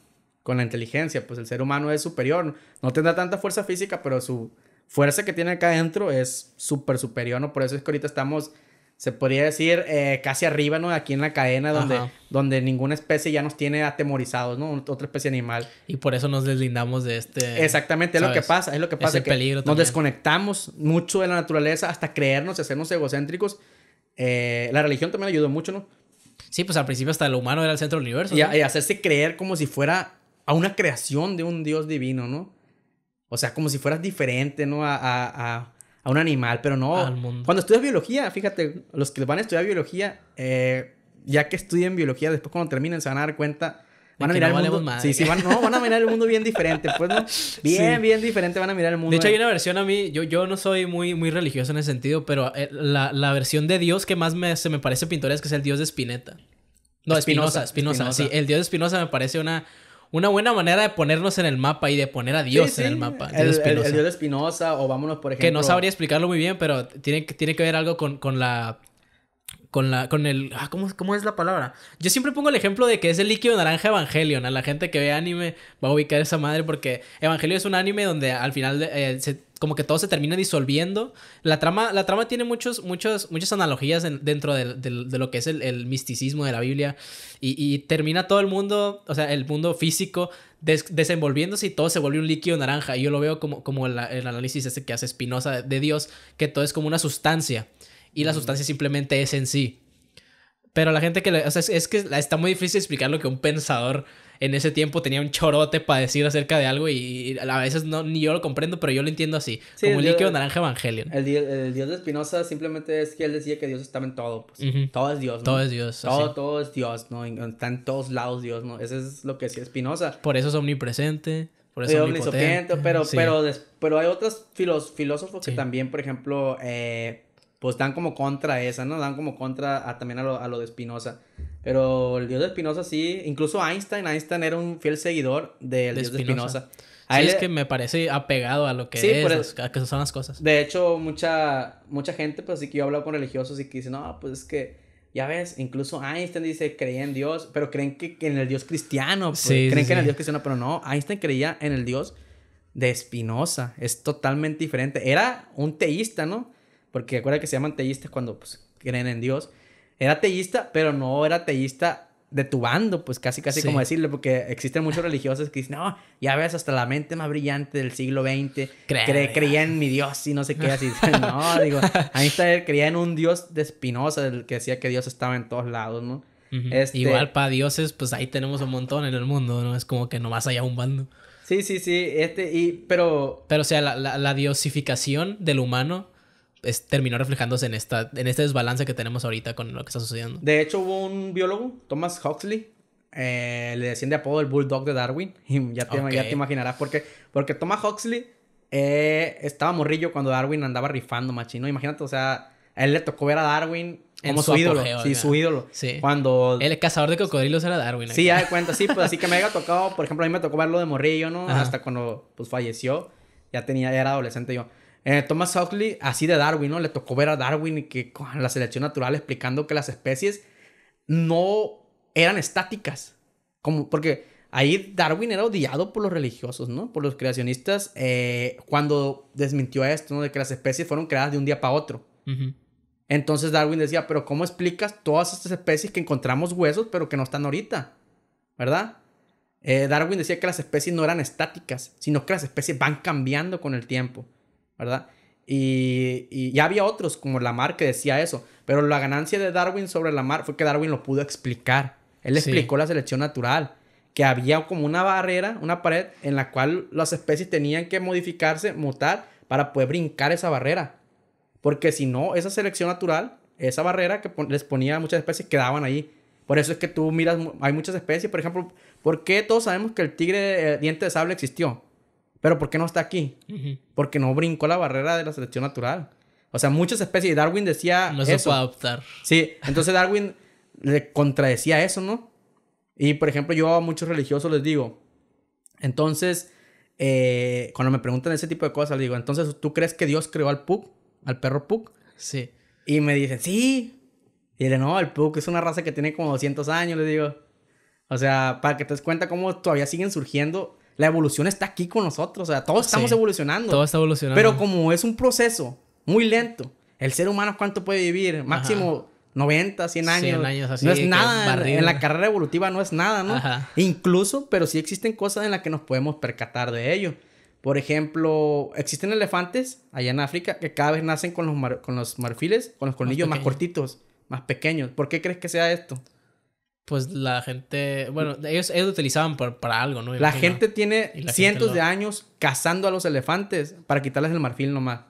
con la inteligencia, pues el ser humano es superior. No tendrá tanta fuerza física, pero su fuerza que tiene acá adentro es súper superior, ¿no? Por eso es que ahorita estamos, se podría decir, eh, casi arriba, ¿no? Aquí en la cadena donde, donde ninguna especie ya nos tiene atemorizados, ¿no? Otra especie animal. Y por eso nos deslindamos de este... Exactamente, es lo que pasa, es lo que pasa. que Nos desconectamos mucho de la naturaleza hasta creernos y hacernos egocéntricos eh, la religión también ayudó mucho, ¿no? Sí, pues al principio hasta lo humano era el centro del universo. Y, hacerse creer como si fuera a una creación de un Dios divino, ¿no? O sea, como si fueras diferente, ¿no? A, a, un animal, pero no. Cuando estudias biología, fíjate, los que van a estudiar biología, eh, ya que estudien biología, después cuando terminen se van a dar cuenta Van a mirar el mundo. van, a mirar el mundo bien diferente. Pues bien, bien diferente van a mirar el mundo. De hecho, hay una versión a mí, yo, yo no soy muy, muy religioso en ese sentido, pero eh, la, versión de Dios que más me, se me parece pintoresca es el Dios de Espineta. No, Espinosa, Espinosa, sí. El Dios de Espinosa me parece una, una buena manera de ponernos en el mapa y de poner a Dios en el mapa. El, Dios de Espinosa, o vámonos, por ejemplo. Que no sabría explicarlo muy bien, pero tiene, tiene que ver algo con, con la con la, con el, ah, ¿cómo, es la palabra? Yo siempre pongo el ejemplo de que es el líquido naranja Evangelion. A la gente que ve anime va a ubicar esa madre porque Evangelion es un anime donde al final eh, como que todo se termina disolviendo. La trama, la trama tiene muchos, muchos, muchas analogías dentro de, lo que es el, misticismo de la Biblia y, termina todo el mundo, o sea, el mundo físico desenvolviéndose y todo se vuelve un líquido naranja. Y yo lo veo como, como el análisis ese que hace Spinoza de Dios, que todo es como una sustancia y la sustancia simplemente es en sí. Pero la gente que... o sea, es, que está muy difícil explicar lo que un pensador en ese tiempo tenía un chorote para decir acerca de algo y, a veces no, ni yo lo comprendo, pero yo lo entiendo así. como el líquido naranja evangelio. El, dios de Espinosa simplemente es que él decía que Dios estaba en todo. Pues, todo es Dios. ¿no? Todo es Dios. Todo, todo es Dios, ¿no? Está en todos lados Dios, ¿no? Eso es lo que decía Espinosa. Por eso es omnipresente. Por eso es omnipotente. pero, pero, pero, hay otros filos, filósofos que también, por ejemplo... Eh, pues dan como contra esa, ¿no? Dan como contra a, también a lo, a lo de Spinoza. Pero el dios de Spinoza sí, incluso Einstein, Einstein era un fiel seguidor del de dios de Spinoza. sí, él... es que me parece apegado a lo que es, son las cosas. De hecho, mucha, mucha gente, pues sí que yo he hablado con religiosos y que dicen, no, pues es que, ya ves, incluso Einstein dice, creía en Dios, pero creen que, en el Dios cristiano, pues, creen que en el Dios cristiano, pero no, Einstein creía en el Dios de Spinoza, es totalmente diferente. Era un teísta, ¿no? porque acuerda que se llaman teístas cuando pues, creen en Dios. Era teísta, pero no era teísta de tu bando, pues casi, casi como decirle, porque existen muchos religiosos que dicen, no, ya ves, hasta la mente más brillante del siglo XX creía en mi Dios y no sé qué, así, no, digo, él, creía en un Dios de espinosa el que decía que Dios estaba en todos lados, ¿no? Este Igual para dioses, pues ahí tenemos un montón en el mundo, ¿no? Es como que no vas allá un bando. Sí, sí, sí, este, y, pero... Pero, o sea, la, la diosificación del humano terminó reflejándose en, esta, en este desbalance que tenemos ahorita con lo que está sucediendo. De hecho, hubo un biólogo, Thomas Huxley, eh, le decían de apodo el Bulldog de Darwin. Y ya, te, imaginarás por Porque Thomas Huxley eh, estaba morrillo cuando Darwin andaba rifando, machino. Imagínate, o sea, él le tocó ver a Darwin como su, ídolo. sí, su ídolo. Sí. Cuando... El cazador de cocodrilos era Darwin. Sí, ya de cuenta, sí, pues así que me había tocado, por ejemplo, a mí me tocó verlo de morrillo, ¿no? Hasta cuando pues falleció, ya tenía, ya era adolescente yo. Eh, Thomas Huxley, así de Darwin, ¿no? Le tocó ver a Darwin y que con la selección natural explicando que las especies no eran estáticas. Como, porque ahí Darwin era odiado por los religiosos, ¿no? Por los creacionistas, eh, cuando desmintió esto, ¿no? De que las especies fueron creadas de un día para otro. Entonces Darwin decía, pero ¿cómo explicas todas estas especies que encontramos huesos, pero que no están ahorita? ¿Verdad? Eh, Darwin decía que las especies no eran estáticas, sino que las especies van cambiando con el tiempo. ¿verdad? Y, ya había otros, como mar que decía eso. Pero la ganancia de Darwin sobre Lamar fue que Darwin lo pudo explicar. Él explicó la selección natural, que había como una barrera, una pared en la cual las especies tenían que modificarse, mutar, para poder brincar esa barrera. Porque si no, esa selección natural, esa barrera que les ponía muchas especies, quedaban ahí. Por eso es que tú miras, hay muchas especies, por ejemplo, ¿por qué todos sabemos que el tigre eh, diente de sable existió? Pero ¿por qué no está aquí? Porque no brincó la barrera de la selección natural. O sea, muchas especies. Y Darwin decía. No se puede adoptar. Sí, entonces Darwin le contradecía eso, ¿no? Y por ejemplo, yo a muchos religiosos les digo. Entonces, eh, cuando me preguntan ese tipo de cosas, les digo, entonces, ¿tú crees que Dios creó al Pug? Al perro Pug. Sí. Y me dicen, sí. Y le no, el Pug es una raza que tiene como 200 años, les digo. O sea, para que te des cuenta cómo todavía siguen surgiendo la evolución está aquí con nosotros. O sea, todos estamos evolucionando. Todo está evolucionando. Pero como es un proceso muy lento, el ser humano cuánto puede vivir, máximo 90, 100 años. no es nada, en, la carrera evolutiva no es nada, ¿no? Incluso, pero sí existen cosas en las que nos podemos percatar de ello. Por ejemplo, existen elefantes allá en África que cada vez nacen con los, con los marfiles, con los colmillos más cortitos, más pequeños. ¿Por qué crees que sea esto? pues la gente, bueno, ellos, ellos lo utilizaban para algo, ¿no? La gente tiene cientos de años cazando a los elefantes para quitarles el marfil nomás,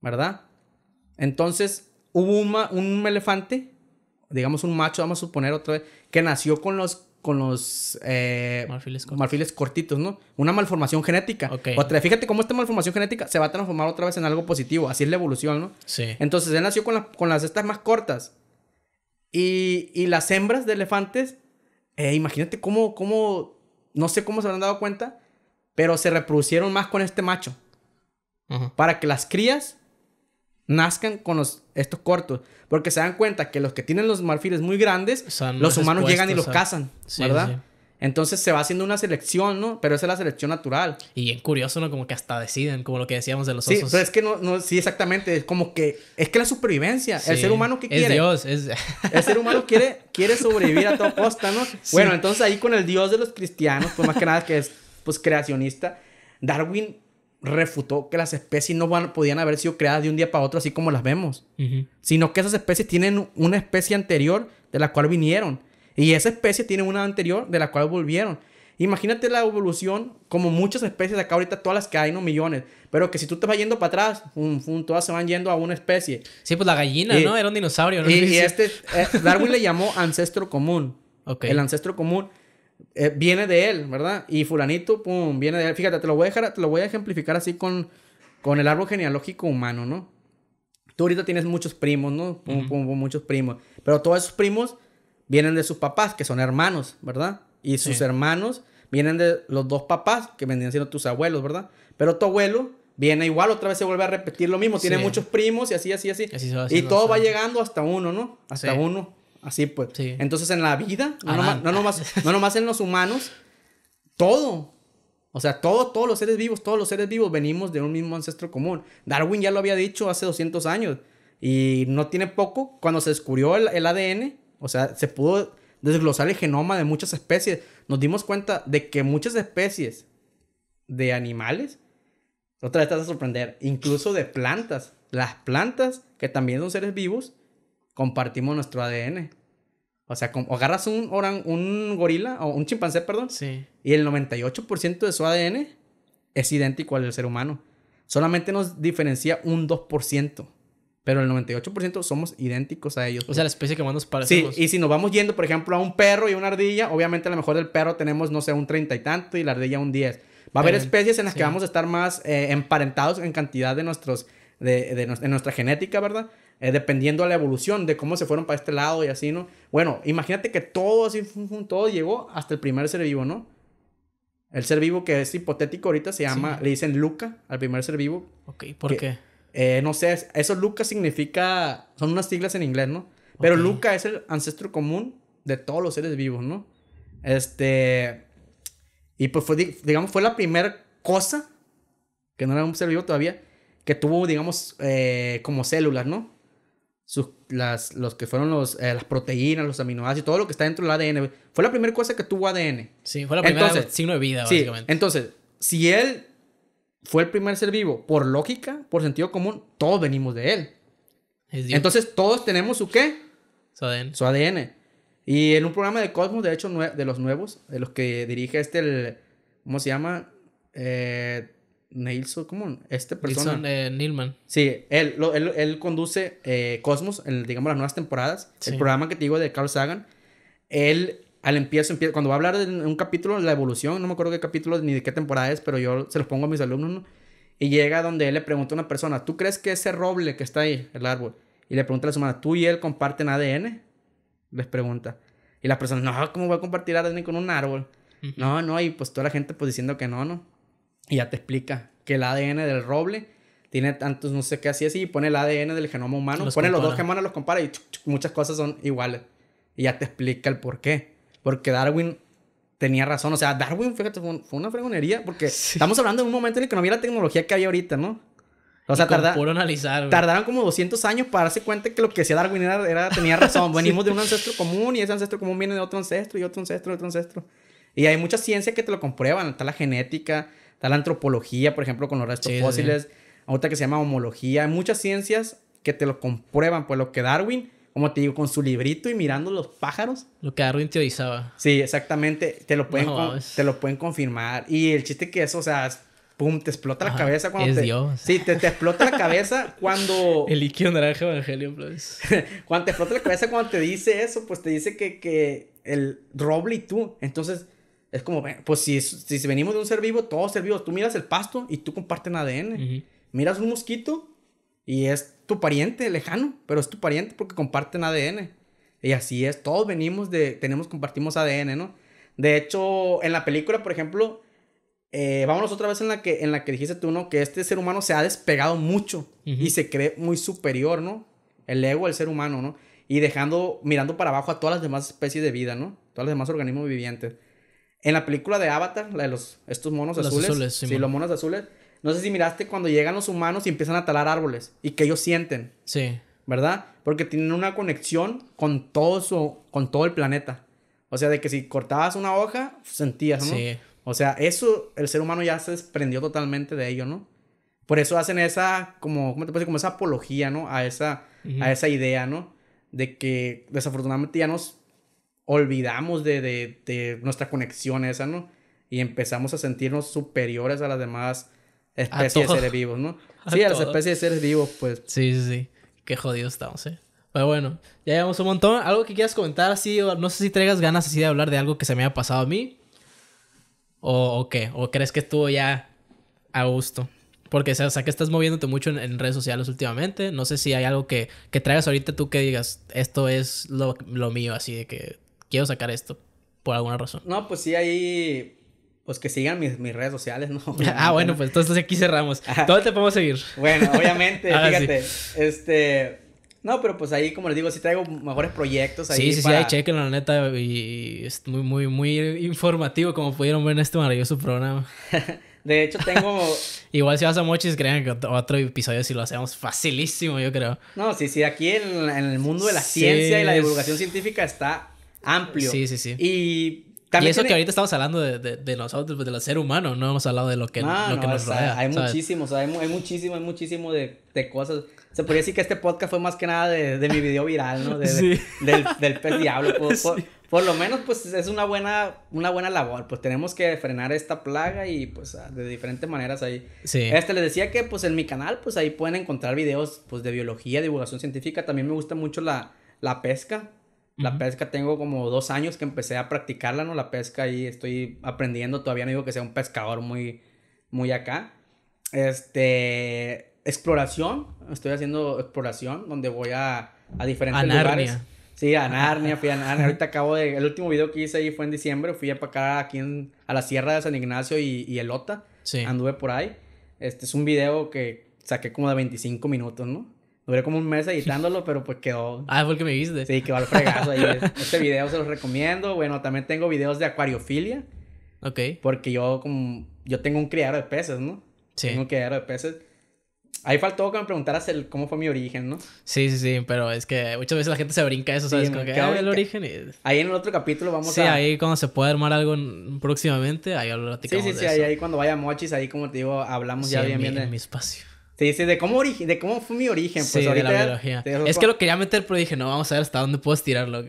¿verdad? Entonces, hubo un, elefante, digamos un macho, vamos a suponer otra vez, que nació con los con eh, marfiles, cortitos, ¿no? Una malformación genética. fíjate cómo esta malformación genética se va a transformar otra vez en algo positivo. Así es la evolución, ¿no? Sí. Entonces él nació con, con las estas más cortas. Y, las hembras de elefantes, eh, imagínate cómo, cómo, no sé cómo se han dado cuenta, pero se reproducieron más con este macho. Para que las crías nazcan con los, estos cortos. Porque se dan cuenta que los que tienen los marfiles muy grandes, los humanos llegan y los cazan, ¿verdad? Entonces se va haciendo una selección, ¿no? Pero esa es la selección natural. Y bien curioso, ¿no? Como que hasta deciden, como lo que decíamos de los osos. Sí, pero es que no, no, sí, exactamente. Es como que, es que la supervivencia, el ser humano que quiere. Es Dios, es... El ser humano quiere, quiere sobrevivir a toda costa, ¿no? Bueno, entonces ahí con el Dios de los cristianos, pues más que nada que es, pues, creacionista, Darwin refutó que las especies no podían haber sido creadas de un día para otro así como las vemos, sino que esas especies tienen una especie anterior de la cual vinieron y esa especie tiene una anterior de la cual volvieron. Imagínate la evolución, como muchas especies acá ahorita, todas las que hay, no millones. Pero que si tú te vas yendo para atrás, un todas se van yendo a una especie. Sí, pues la gallina, ¿no? Eh, Era un dinosaurio, ¿no? Y, este, eh, Darwin le llamó ancestro común. El ancestro común eh, viene de él, ¿verdad? Y fulanito, pum, viene de él. Fíjate, te lo voy a dejar, te lo voy a ejemplificar así con, con el árbol genealógico humano, ¿no? Tú ahorita tienes muchos primos, ¿no? muchos primos. Pero todos esos primos vienen de sus papás, que son hermanos, ¿verdad? Y sus hermanos vienen de los dos papás, que vendrían siendo tus abuelos, ¿verdad? Pero tu abuelo viene igual, otra vez se vuelve a repetir lo mismo, tiene muchos primos y así, así, así. y todo va llegando hasta uno, ¿no? Hasta uno. Así pues. Entonces en la vida, no nomás, no, en los humanos, todo, o sea, todos, todos los seres vivos, todos los seres vivos venimos de un mismo ancestro común. Darwin ya lo había dicho hace 200 años. Y no tiene poco, cuando se descubrió el ADN, o sea, se pudo desglosar el genoma de muchas especies. Nos dimos cuenta de que muchas especies de animales, otra vez te vas a sorprender, incluso de plantas, las plantas que también son seres vivos, compartimos nuestro ADN. O sea, como, agarras un, un gorila o un chimpancé, perdón, y el 98% de su ADN es idéntico al del ser humano. Solamente nos diferencia un 2%. Pero el 98% somos idénticos a ellos. O sea, pues. la especie que más nos Sí, y si nos vamos yendo, por ejemplo, a un perro y una ardilla, obviamente a lo mejor del perro tenemos, no sé, un treinta y tanto y la ardilla un 10. Va a haber especies en las que vamos a estar más eh, emparentados en cantidad de, nuestros, de, nuestra genética, ¿verdad? Eh, dependiendo a la evolución, de cómo se fueron para este lado y así, ¿no? Bueno, imagínate que todo así, todo llegó hasta el primer ser vivo, ¿no? El ser vivo que es hipotético ahorita se llama, le dicen Luca al primer ser vivo. Ok, ¿por qué? Eh, no sé, eso Luca significa, son unas siglas en inglés, ¿no? Pero Luca es el ancestro común de todos los seres vivos, ¿no? Este, y pues fue, digamos, fue la primera cosa, que no era un ser vivo todavía, que tuvo, digamos, eh, como células, ¿no? Sus, las, los que fueron los, eh, las proteínas, los aminoácidos todo lo que está dentro del ADN. Fue la primera cosa que tuvo ADN. Sí, fue la primera entonces, signo de vida, básicamente. Sí, entonces, si él fue el primer ser vivo. Por lógica, por sentido común, todos venimos de él. Entonces todos tenemos su qué? Su ADN. Su ADN. Y en un programa de Cosmos, de hecho, de los nuevos, de los que dirige este, ¿cómo se llama? Eh, ¿cómo? Este persona. Nelson, eh, Sí, él, él, conduce eh, Cosmos, en, digamos, las nuevas temporadas. El programa que te digo de Carl Sagan. Él al empiezo, cuando va a hablar de un capítulo, la evolución, no me acuerdo qué capítulo ni de qué temporada es, pero yo se los pongo a mis alumnos, ¿no? Y llega donde él le pregunta a una persona, ¿tú crees que ese roble que está ahí, el árbol? Y le pregunta a la semana, ¿tú y él comparten ADN? Les pregunta. Y la persona, no, ¿cómo voy a compartir ADN con un árbol? No, no, y pues toda la gente pues diciendo que no, ¿no? Y ya te explica que el ADN del roble tiene tantos, no sé qué, así así y pone el ADN del genoma humano, pone los dos genomas, los compara y muchas cosas son iguales. Y ya te explica el por qué. Porque Darwin tenía razón. O sea, Darwin, fíjate, fue, una fregonería. Porque estamos hablando de un momento en el que no había la tecnología que había ahorita, ¿no? O sea, tarda, analizar, tardaron como 200 años para darse cuenta que lo que decía Darwin era, tenía razón. Venimos de un ancestro común y ese ancestro común viene de otro ancestro y otro ancestro, otro ancestro. Y hay muchas ciencias que te lo comprueban. Está la genética, está la antropología, por ejemplo, con los restos fósiles. Otra que se llama homología. Hay muchas ciencias que te lo comprueban. Pues lo que Darwin como te digo, con su librito y mirando los pájaros. Lo que Darwin teorizaba. Sí, exactamente. Te lo pueden, te lo pueden confirmar. Y el chiste que eso, o sea, pum, te explota la cabeza cuando es te... Sí, te, explota la cabeza cuando... El líquido naranja evangelio, pues. cuando te explota la cabeza cuando te dice eso, pues te dice que, el roble y tú. Entonces, es como, pues si, si venimos de un ser vivo, todos ser vivos. Tú miras el pasto y tú comparten ADN. Miras un mosquito y es tu pariente lejano, pero es tu pariente porque comparten ADN. Y así es, todos venimos de, tenemos, compartimos ADN, ¿no? De hecho, en la película, por ejemplo, eh, vámonos otra vez en la, que, en la que dijiste tú, ¿no? Que este ser humano se ha despegado mucho y se cree muy superior, ¿no? El ego del ser humano, ¿no? Y dejando, mirando para abajo a todas las demás especies de vida, ¿no? Todos los demás organismos vivientes. En la película de Avatar, la de los, estos monos azules. sí los monos azules no sé si miraste cuando llegan los humanos y empiezan a talar árboles y que ellos sienten. Sí. ¿Verdad? Porque tienen una conexión con todo con todo el planeta. O sea, de que si cortabas una hoja, sentías, ¿no? Sí. O sea, eso, el ser humano ya se desprendió totalmente de ello, ¿no? Por eso hacen esa, como, ¿cómo te parece? Como esa apología, ¿no? A esa, a esa idea, ¿no? De que desafortunadamente ya nos olvidamos de, de nuestra conexión esa, ¿no? Y empezamos a sentirnos superiores a las demás especies de seres vivos, ¿no? sí, a, las especies de seres vivos, pues. Sí, sí, sí. Qué jodidos estamos, eh. Pero bueno, ya llevamos un montón. ¿Algo que quieras comentar así? O no sé si traigas ganas así de hablar de algo que se me ha pasado a mí. ¿O, qué? ¿O crees que estuvo ya a gusto? Porque, o sea, que estás moviéndote mucho en, redes sociales últimamente. No sé si hay algo que, que traigas ahorita tú que digas, esto es lo, mío, así de que quiero sacar esto por alguna razón. No, pues sí, hay pues que sigan mis, redes sociales, ¿no? ah, bueno, pues entonces aquí cerramos. ¿Dónde te podemos seguir? Bueno, obviamente, ah, fíjate, este... No, pero pues ahí, como les digo, sí traigo mejores proyectos Sí, sí, sí, ahí chequen, la neta, y es muy, muy, muy informativo, como pudieron ver en este maravilloso programa. De hecho, tengo. Igual si vas a Mochis, crean que otro episodio si lo hacemos facilísimo, yo creo. No, sí, sí, aquí en, el mundo de la ciencia y la divulgación científica está amplio. Sí, sí, sí. Y y eso que ahorita estamos hablando de, de, de nosotros, pues, de ser humano, no hemos hablado de lo que, nos rodea. Hay ¿sabes? muchísimo, hay, hay, muchísimo, hay muchísimo de, de cosas. se podría decir que este podcast fue más que nada de, de mi video viral, ¿no? del, del pez diablo. Por, lo menos, pues, es una buena, una buena labor. Pues tenemos que frenar esta plaga y, pues, ah, de diferentes maneras ahí. Este, les decía que, pues, en mi canal, pues, ahí pueden encontrar videos, pues, de biología, divulgación científica. También me gusta mucho la, la pesca. La pesca tengo como dos años que empecé a practicarla, ¿no? La pesca y estoy aprendiendo. Todavía no digo que sea un pescador muy, muy acá. Este, exploración. Estoy haciendo exploración donde voy a, a diferentes a lugares. Sí, a Narnia, fui a Narnia. Ahorita acabo de... El último video que hice ahí fue en diciembre. Fui a para aquí a la Sierra de San Ignacio y, y Elota. Sí. Anduve por ahí. Este es un video que saqué como de 25 minutos, ¿no? Duré como un mes editándolo, pero pues quedó. Ah, fue el que me viste. Sí, quedó al fregazo ahí. Este video se los recomiendo. Bueno, también tengo videos de acuariofilia. Ok. Porque yo como... Yo tengo un criadero de peces, ¿no? Sí. Tengo un criadero de peces. Ahí faltó que me preguntaras el, cómo fue mi origen, ¿no? Sí, sí, sí, pero es que muchas veces la gente se brinca eso, ¿sabes? como que, ah, el origen Ahí en el otro capítulo vamos sí, a... Sí, ahí cuando se puede armar algo próximamente, ahí lo Sí, sí, sí, Ahí, cuando vaya Mochis, ahí como te digo, hablamos ya bien, bien en mi espacio. Sí, sí, de cómo, de cómo fue mi origen. Pues ahorita de la biología. Es que lo quería meter, pero dije, no, vamos a ver hasta dónde puedo tirarlo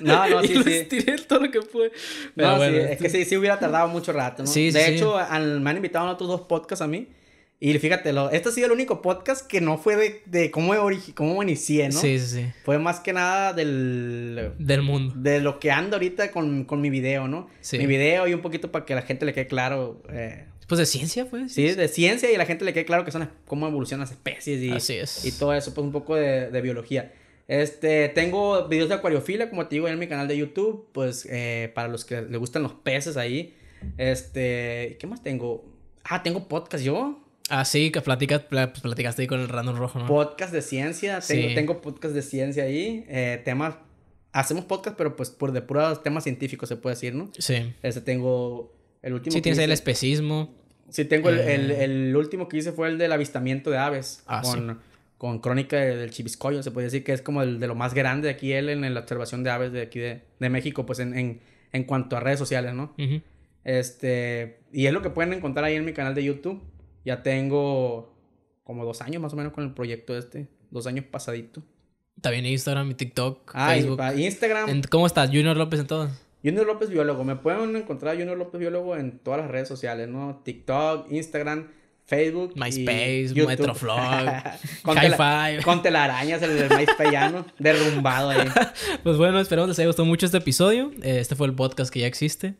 No, no, sí, y sí. todo lo que pude. sí, es que este- sí, sí hubiera tardado mucho rato, ¿no? Sí, de hecho, me han invitado a otros dos podcasts a mí. Y fíjate, lo, este ha sido el único podcast que no fue de, cómo, cómo inicié, ¿no? Sí, sí, sí. Fue más que nada del... Del mundo. De lo que ando ahorita con, con mi video, ¿no? Sí. Mi video y un poquito para que la gente le quede claro... Eh, pues de ciencia, pues. Sí, de ciencia y a la gente le queda claro que son cómo evolucionan las especies y, y todo eso, pues un poco de, biología. Este, tengo videos de acuariofilia, como te digo, en mi canal de YouTube, pues eh, para los que le gustan los peces ahí. Este, ¿qué más tengo? Ah, tengo podcast yo. Ah, sí, que platicas, pues, platicaste ahí con el random rojo, ¿no? Podcast de ciencia, tengo, tengo podcast de ciencia ahí, eh, temas, hacemos podcast, pero pues por de temas científicos se puede decir, ¿no? Sí. Este, tengo el último sí, tienes el especismo. Sí, tengo eh. el, último que hice fue el del avistamiento de aves. Ah, con, Crónica del Chiviscoyo, se puede decir que es como el de lo más grande aquí él en la observación de aves de aquí de, México, pues en, cuanto a redes sociales, ¿no? Este, y es lo que pueden encontrar ahí en mi canal de YouTube. Ya tengo como dos años más o menos con el proyecto este, dos años pasadito. También Instagram y TikTok, ah, Facebook. Instagram. ¿Cómo estás? Junior López en todos. Junior López Biólogo. Me pueden encontrar a Junior López Biólogo en todas las redes sociales, ¿no? TikTok, Instagram, Facebook, MySpace, Metroflog, con, con telarañas, el del ¿no? derrumbado ahí. Pues bueno, esperamos les haya gustado mucho este episodio. Eh, este fue el podcast que ya existe.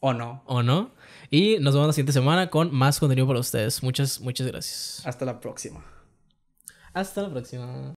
O no. O no. Y nos vemos la siguiente semana con más contenido para ustedes. Muchas, muchas gracias. Hasta la próxima. Hasta la próxima.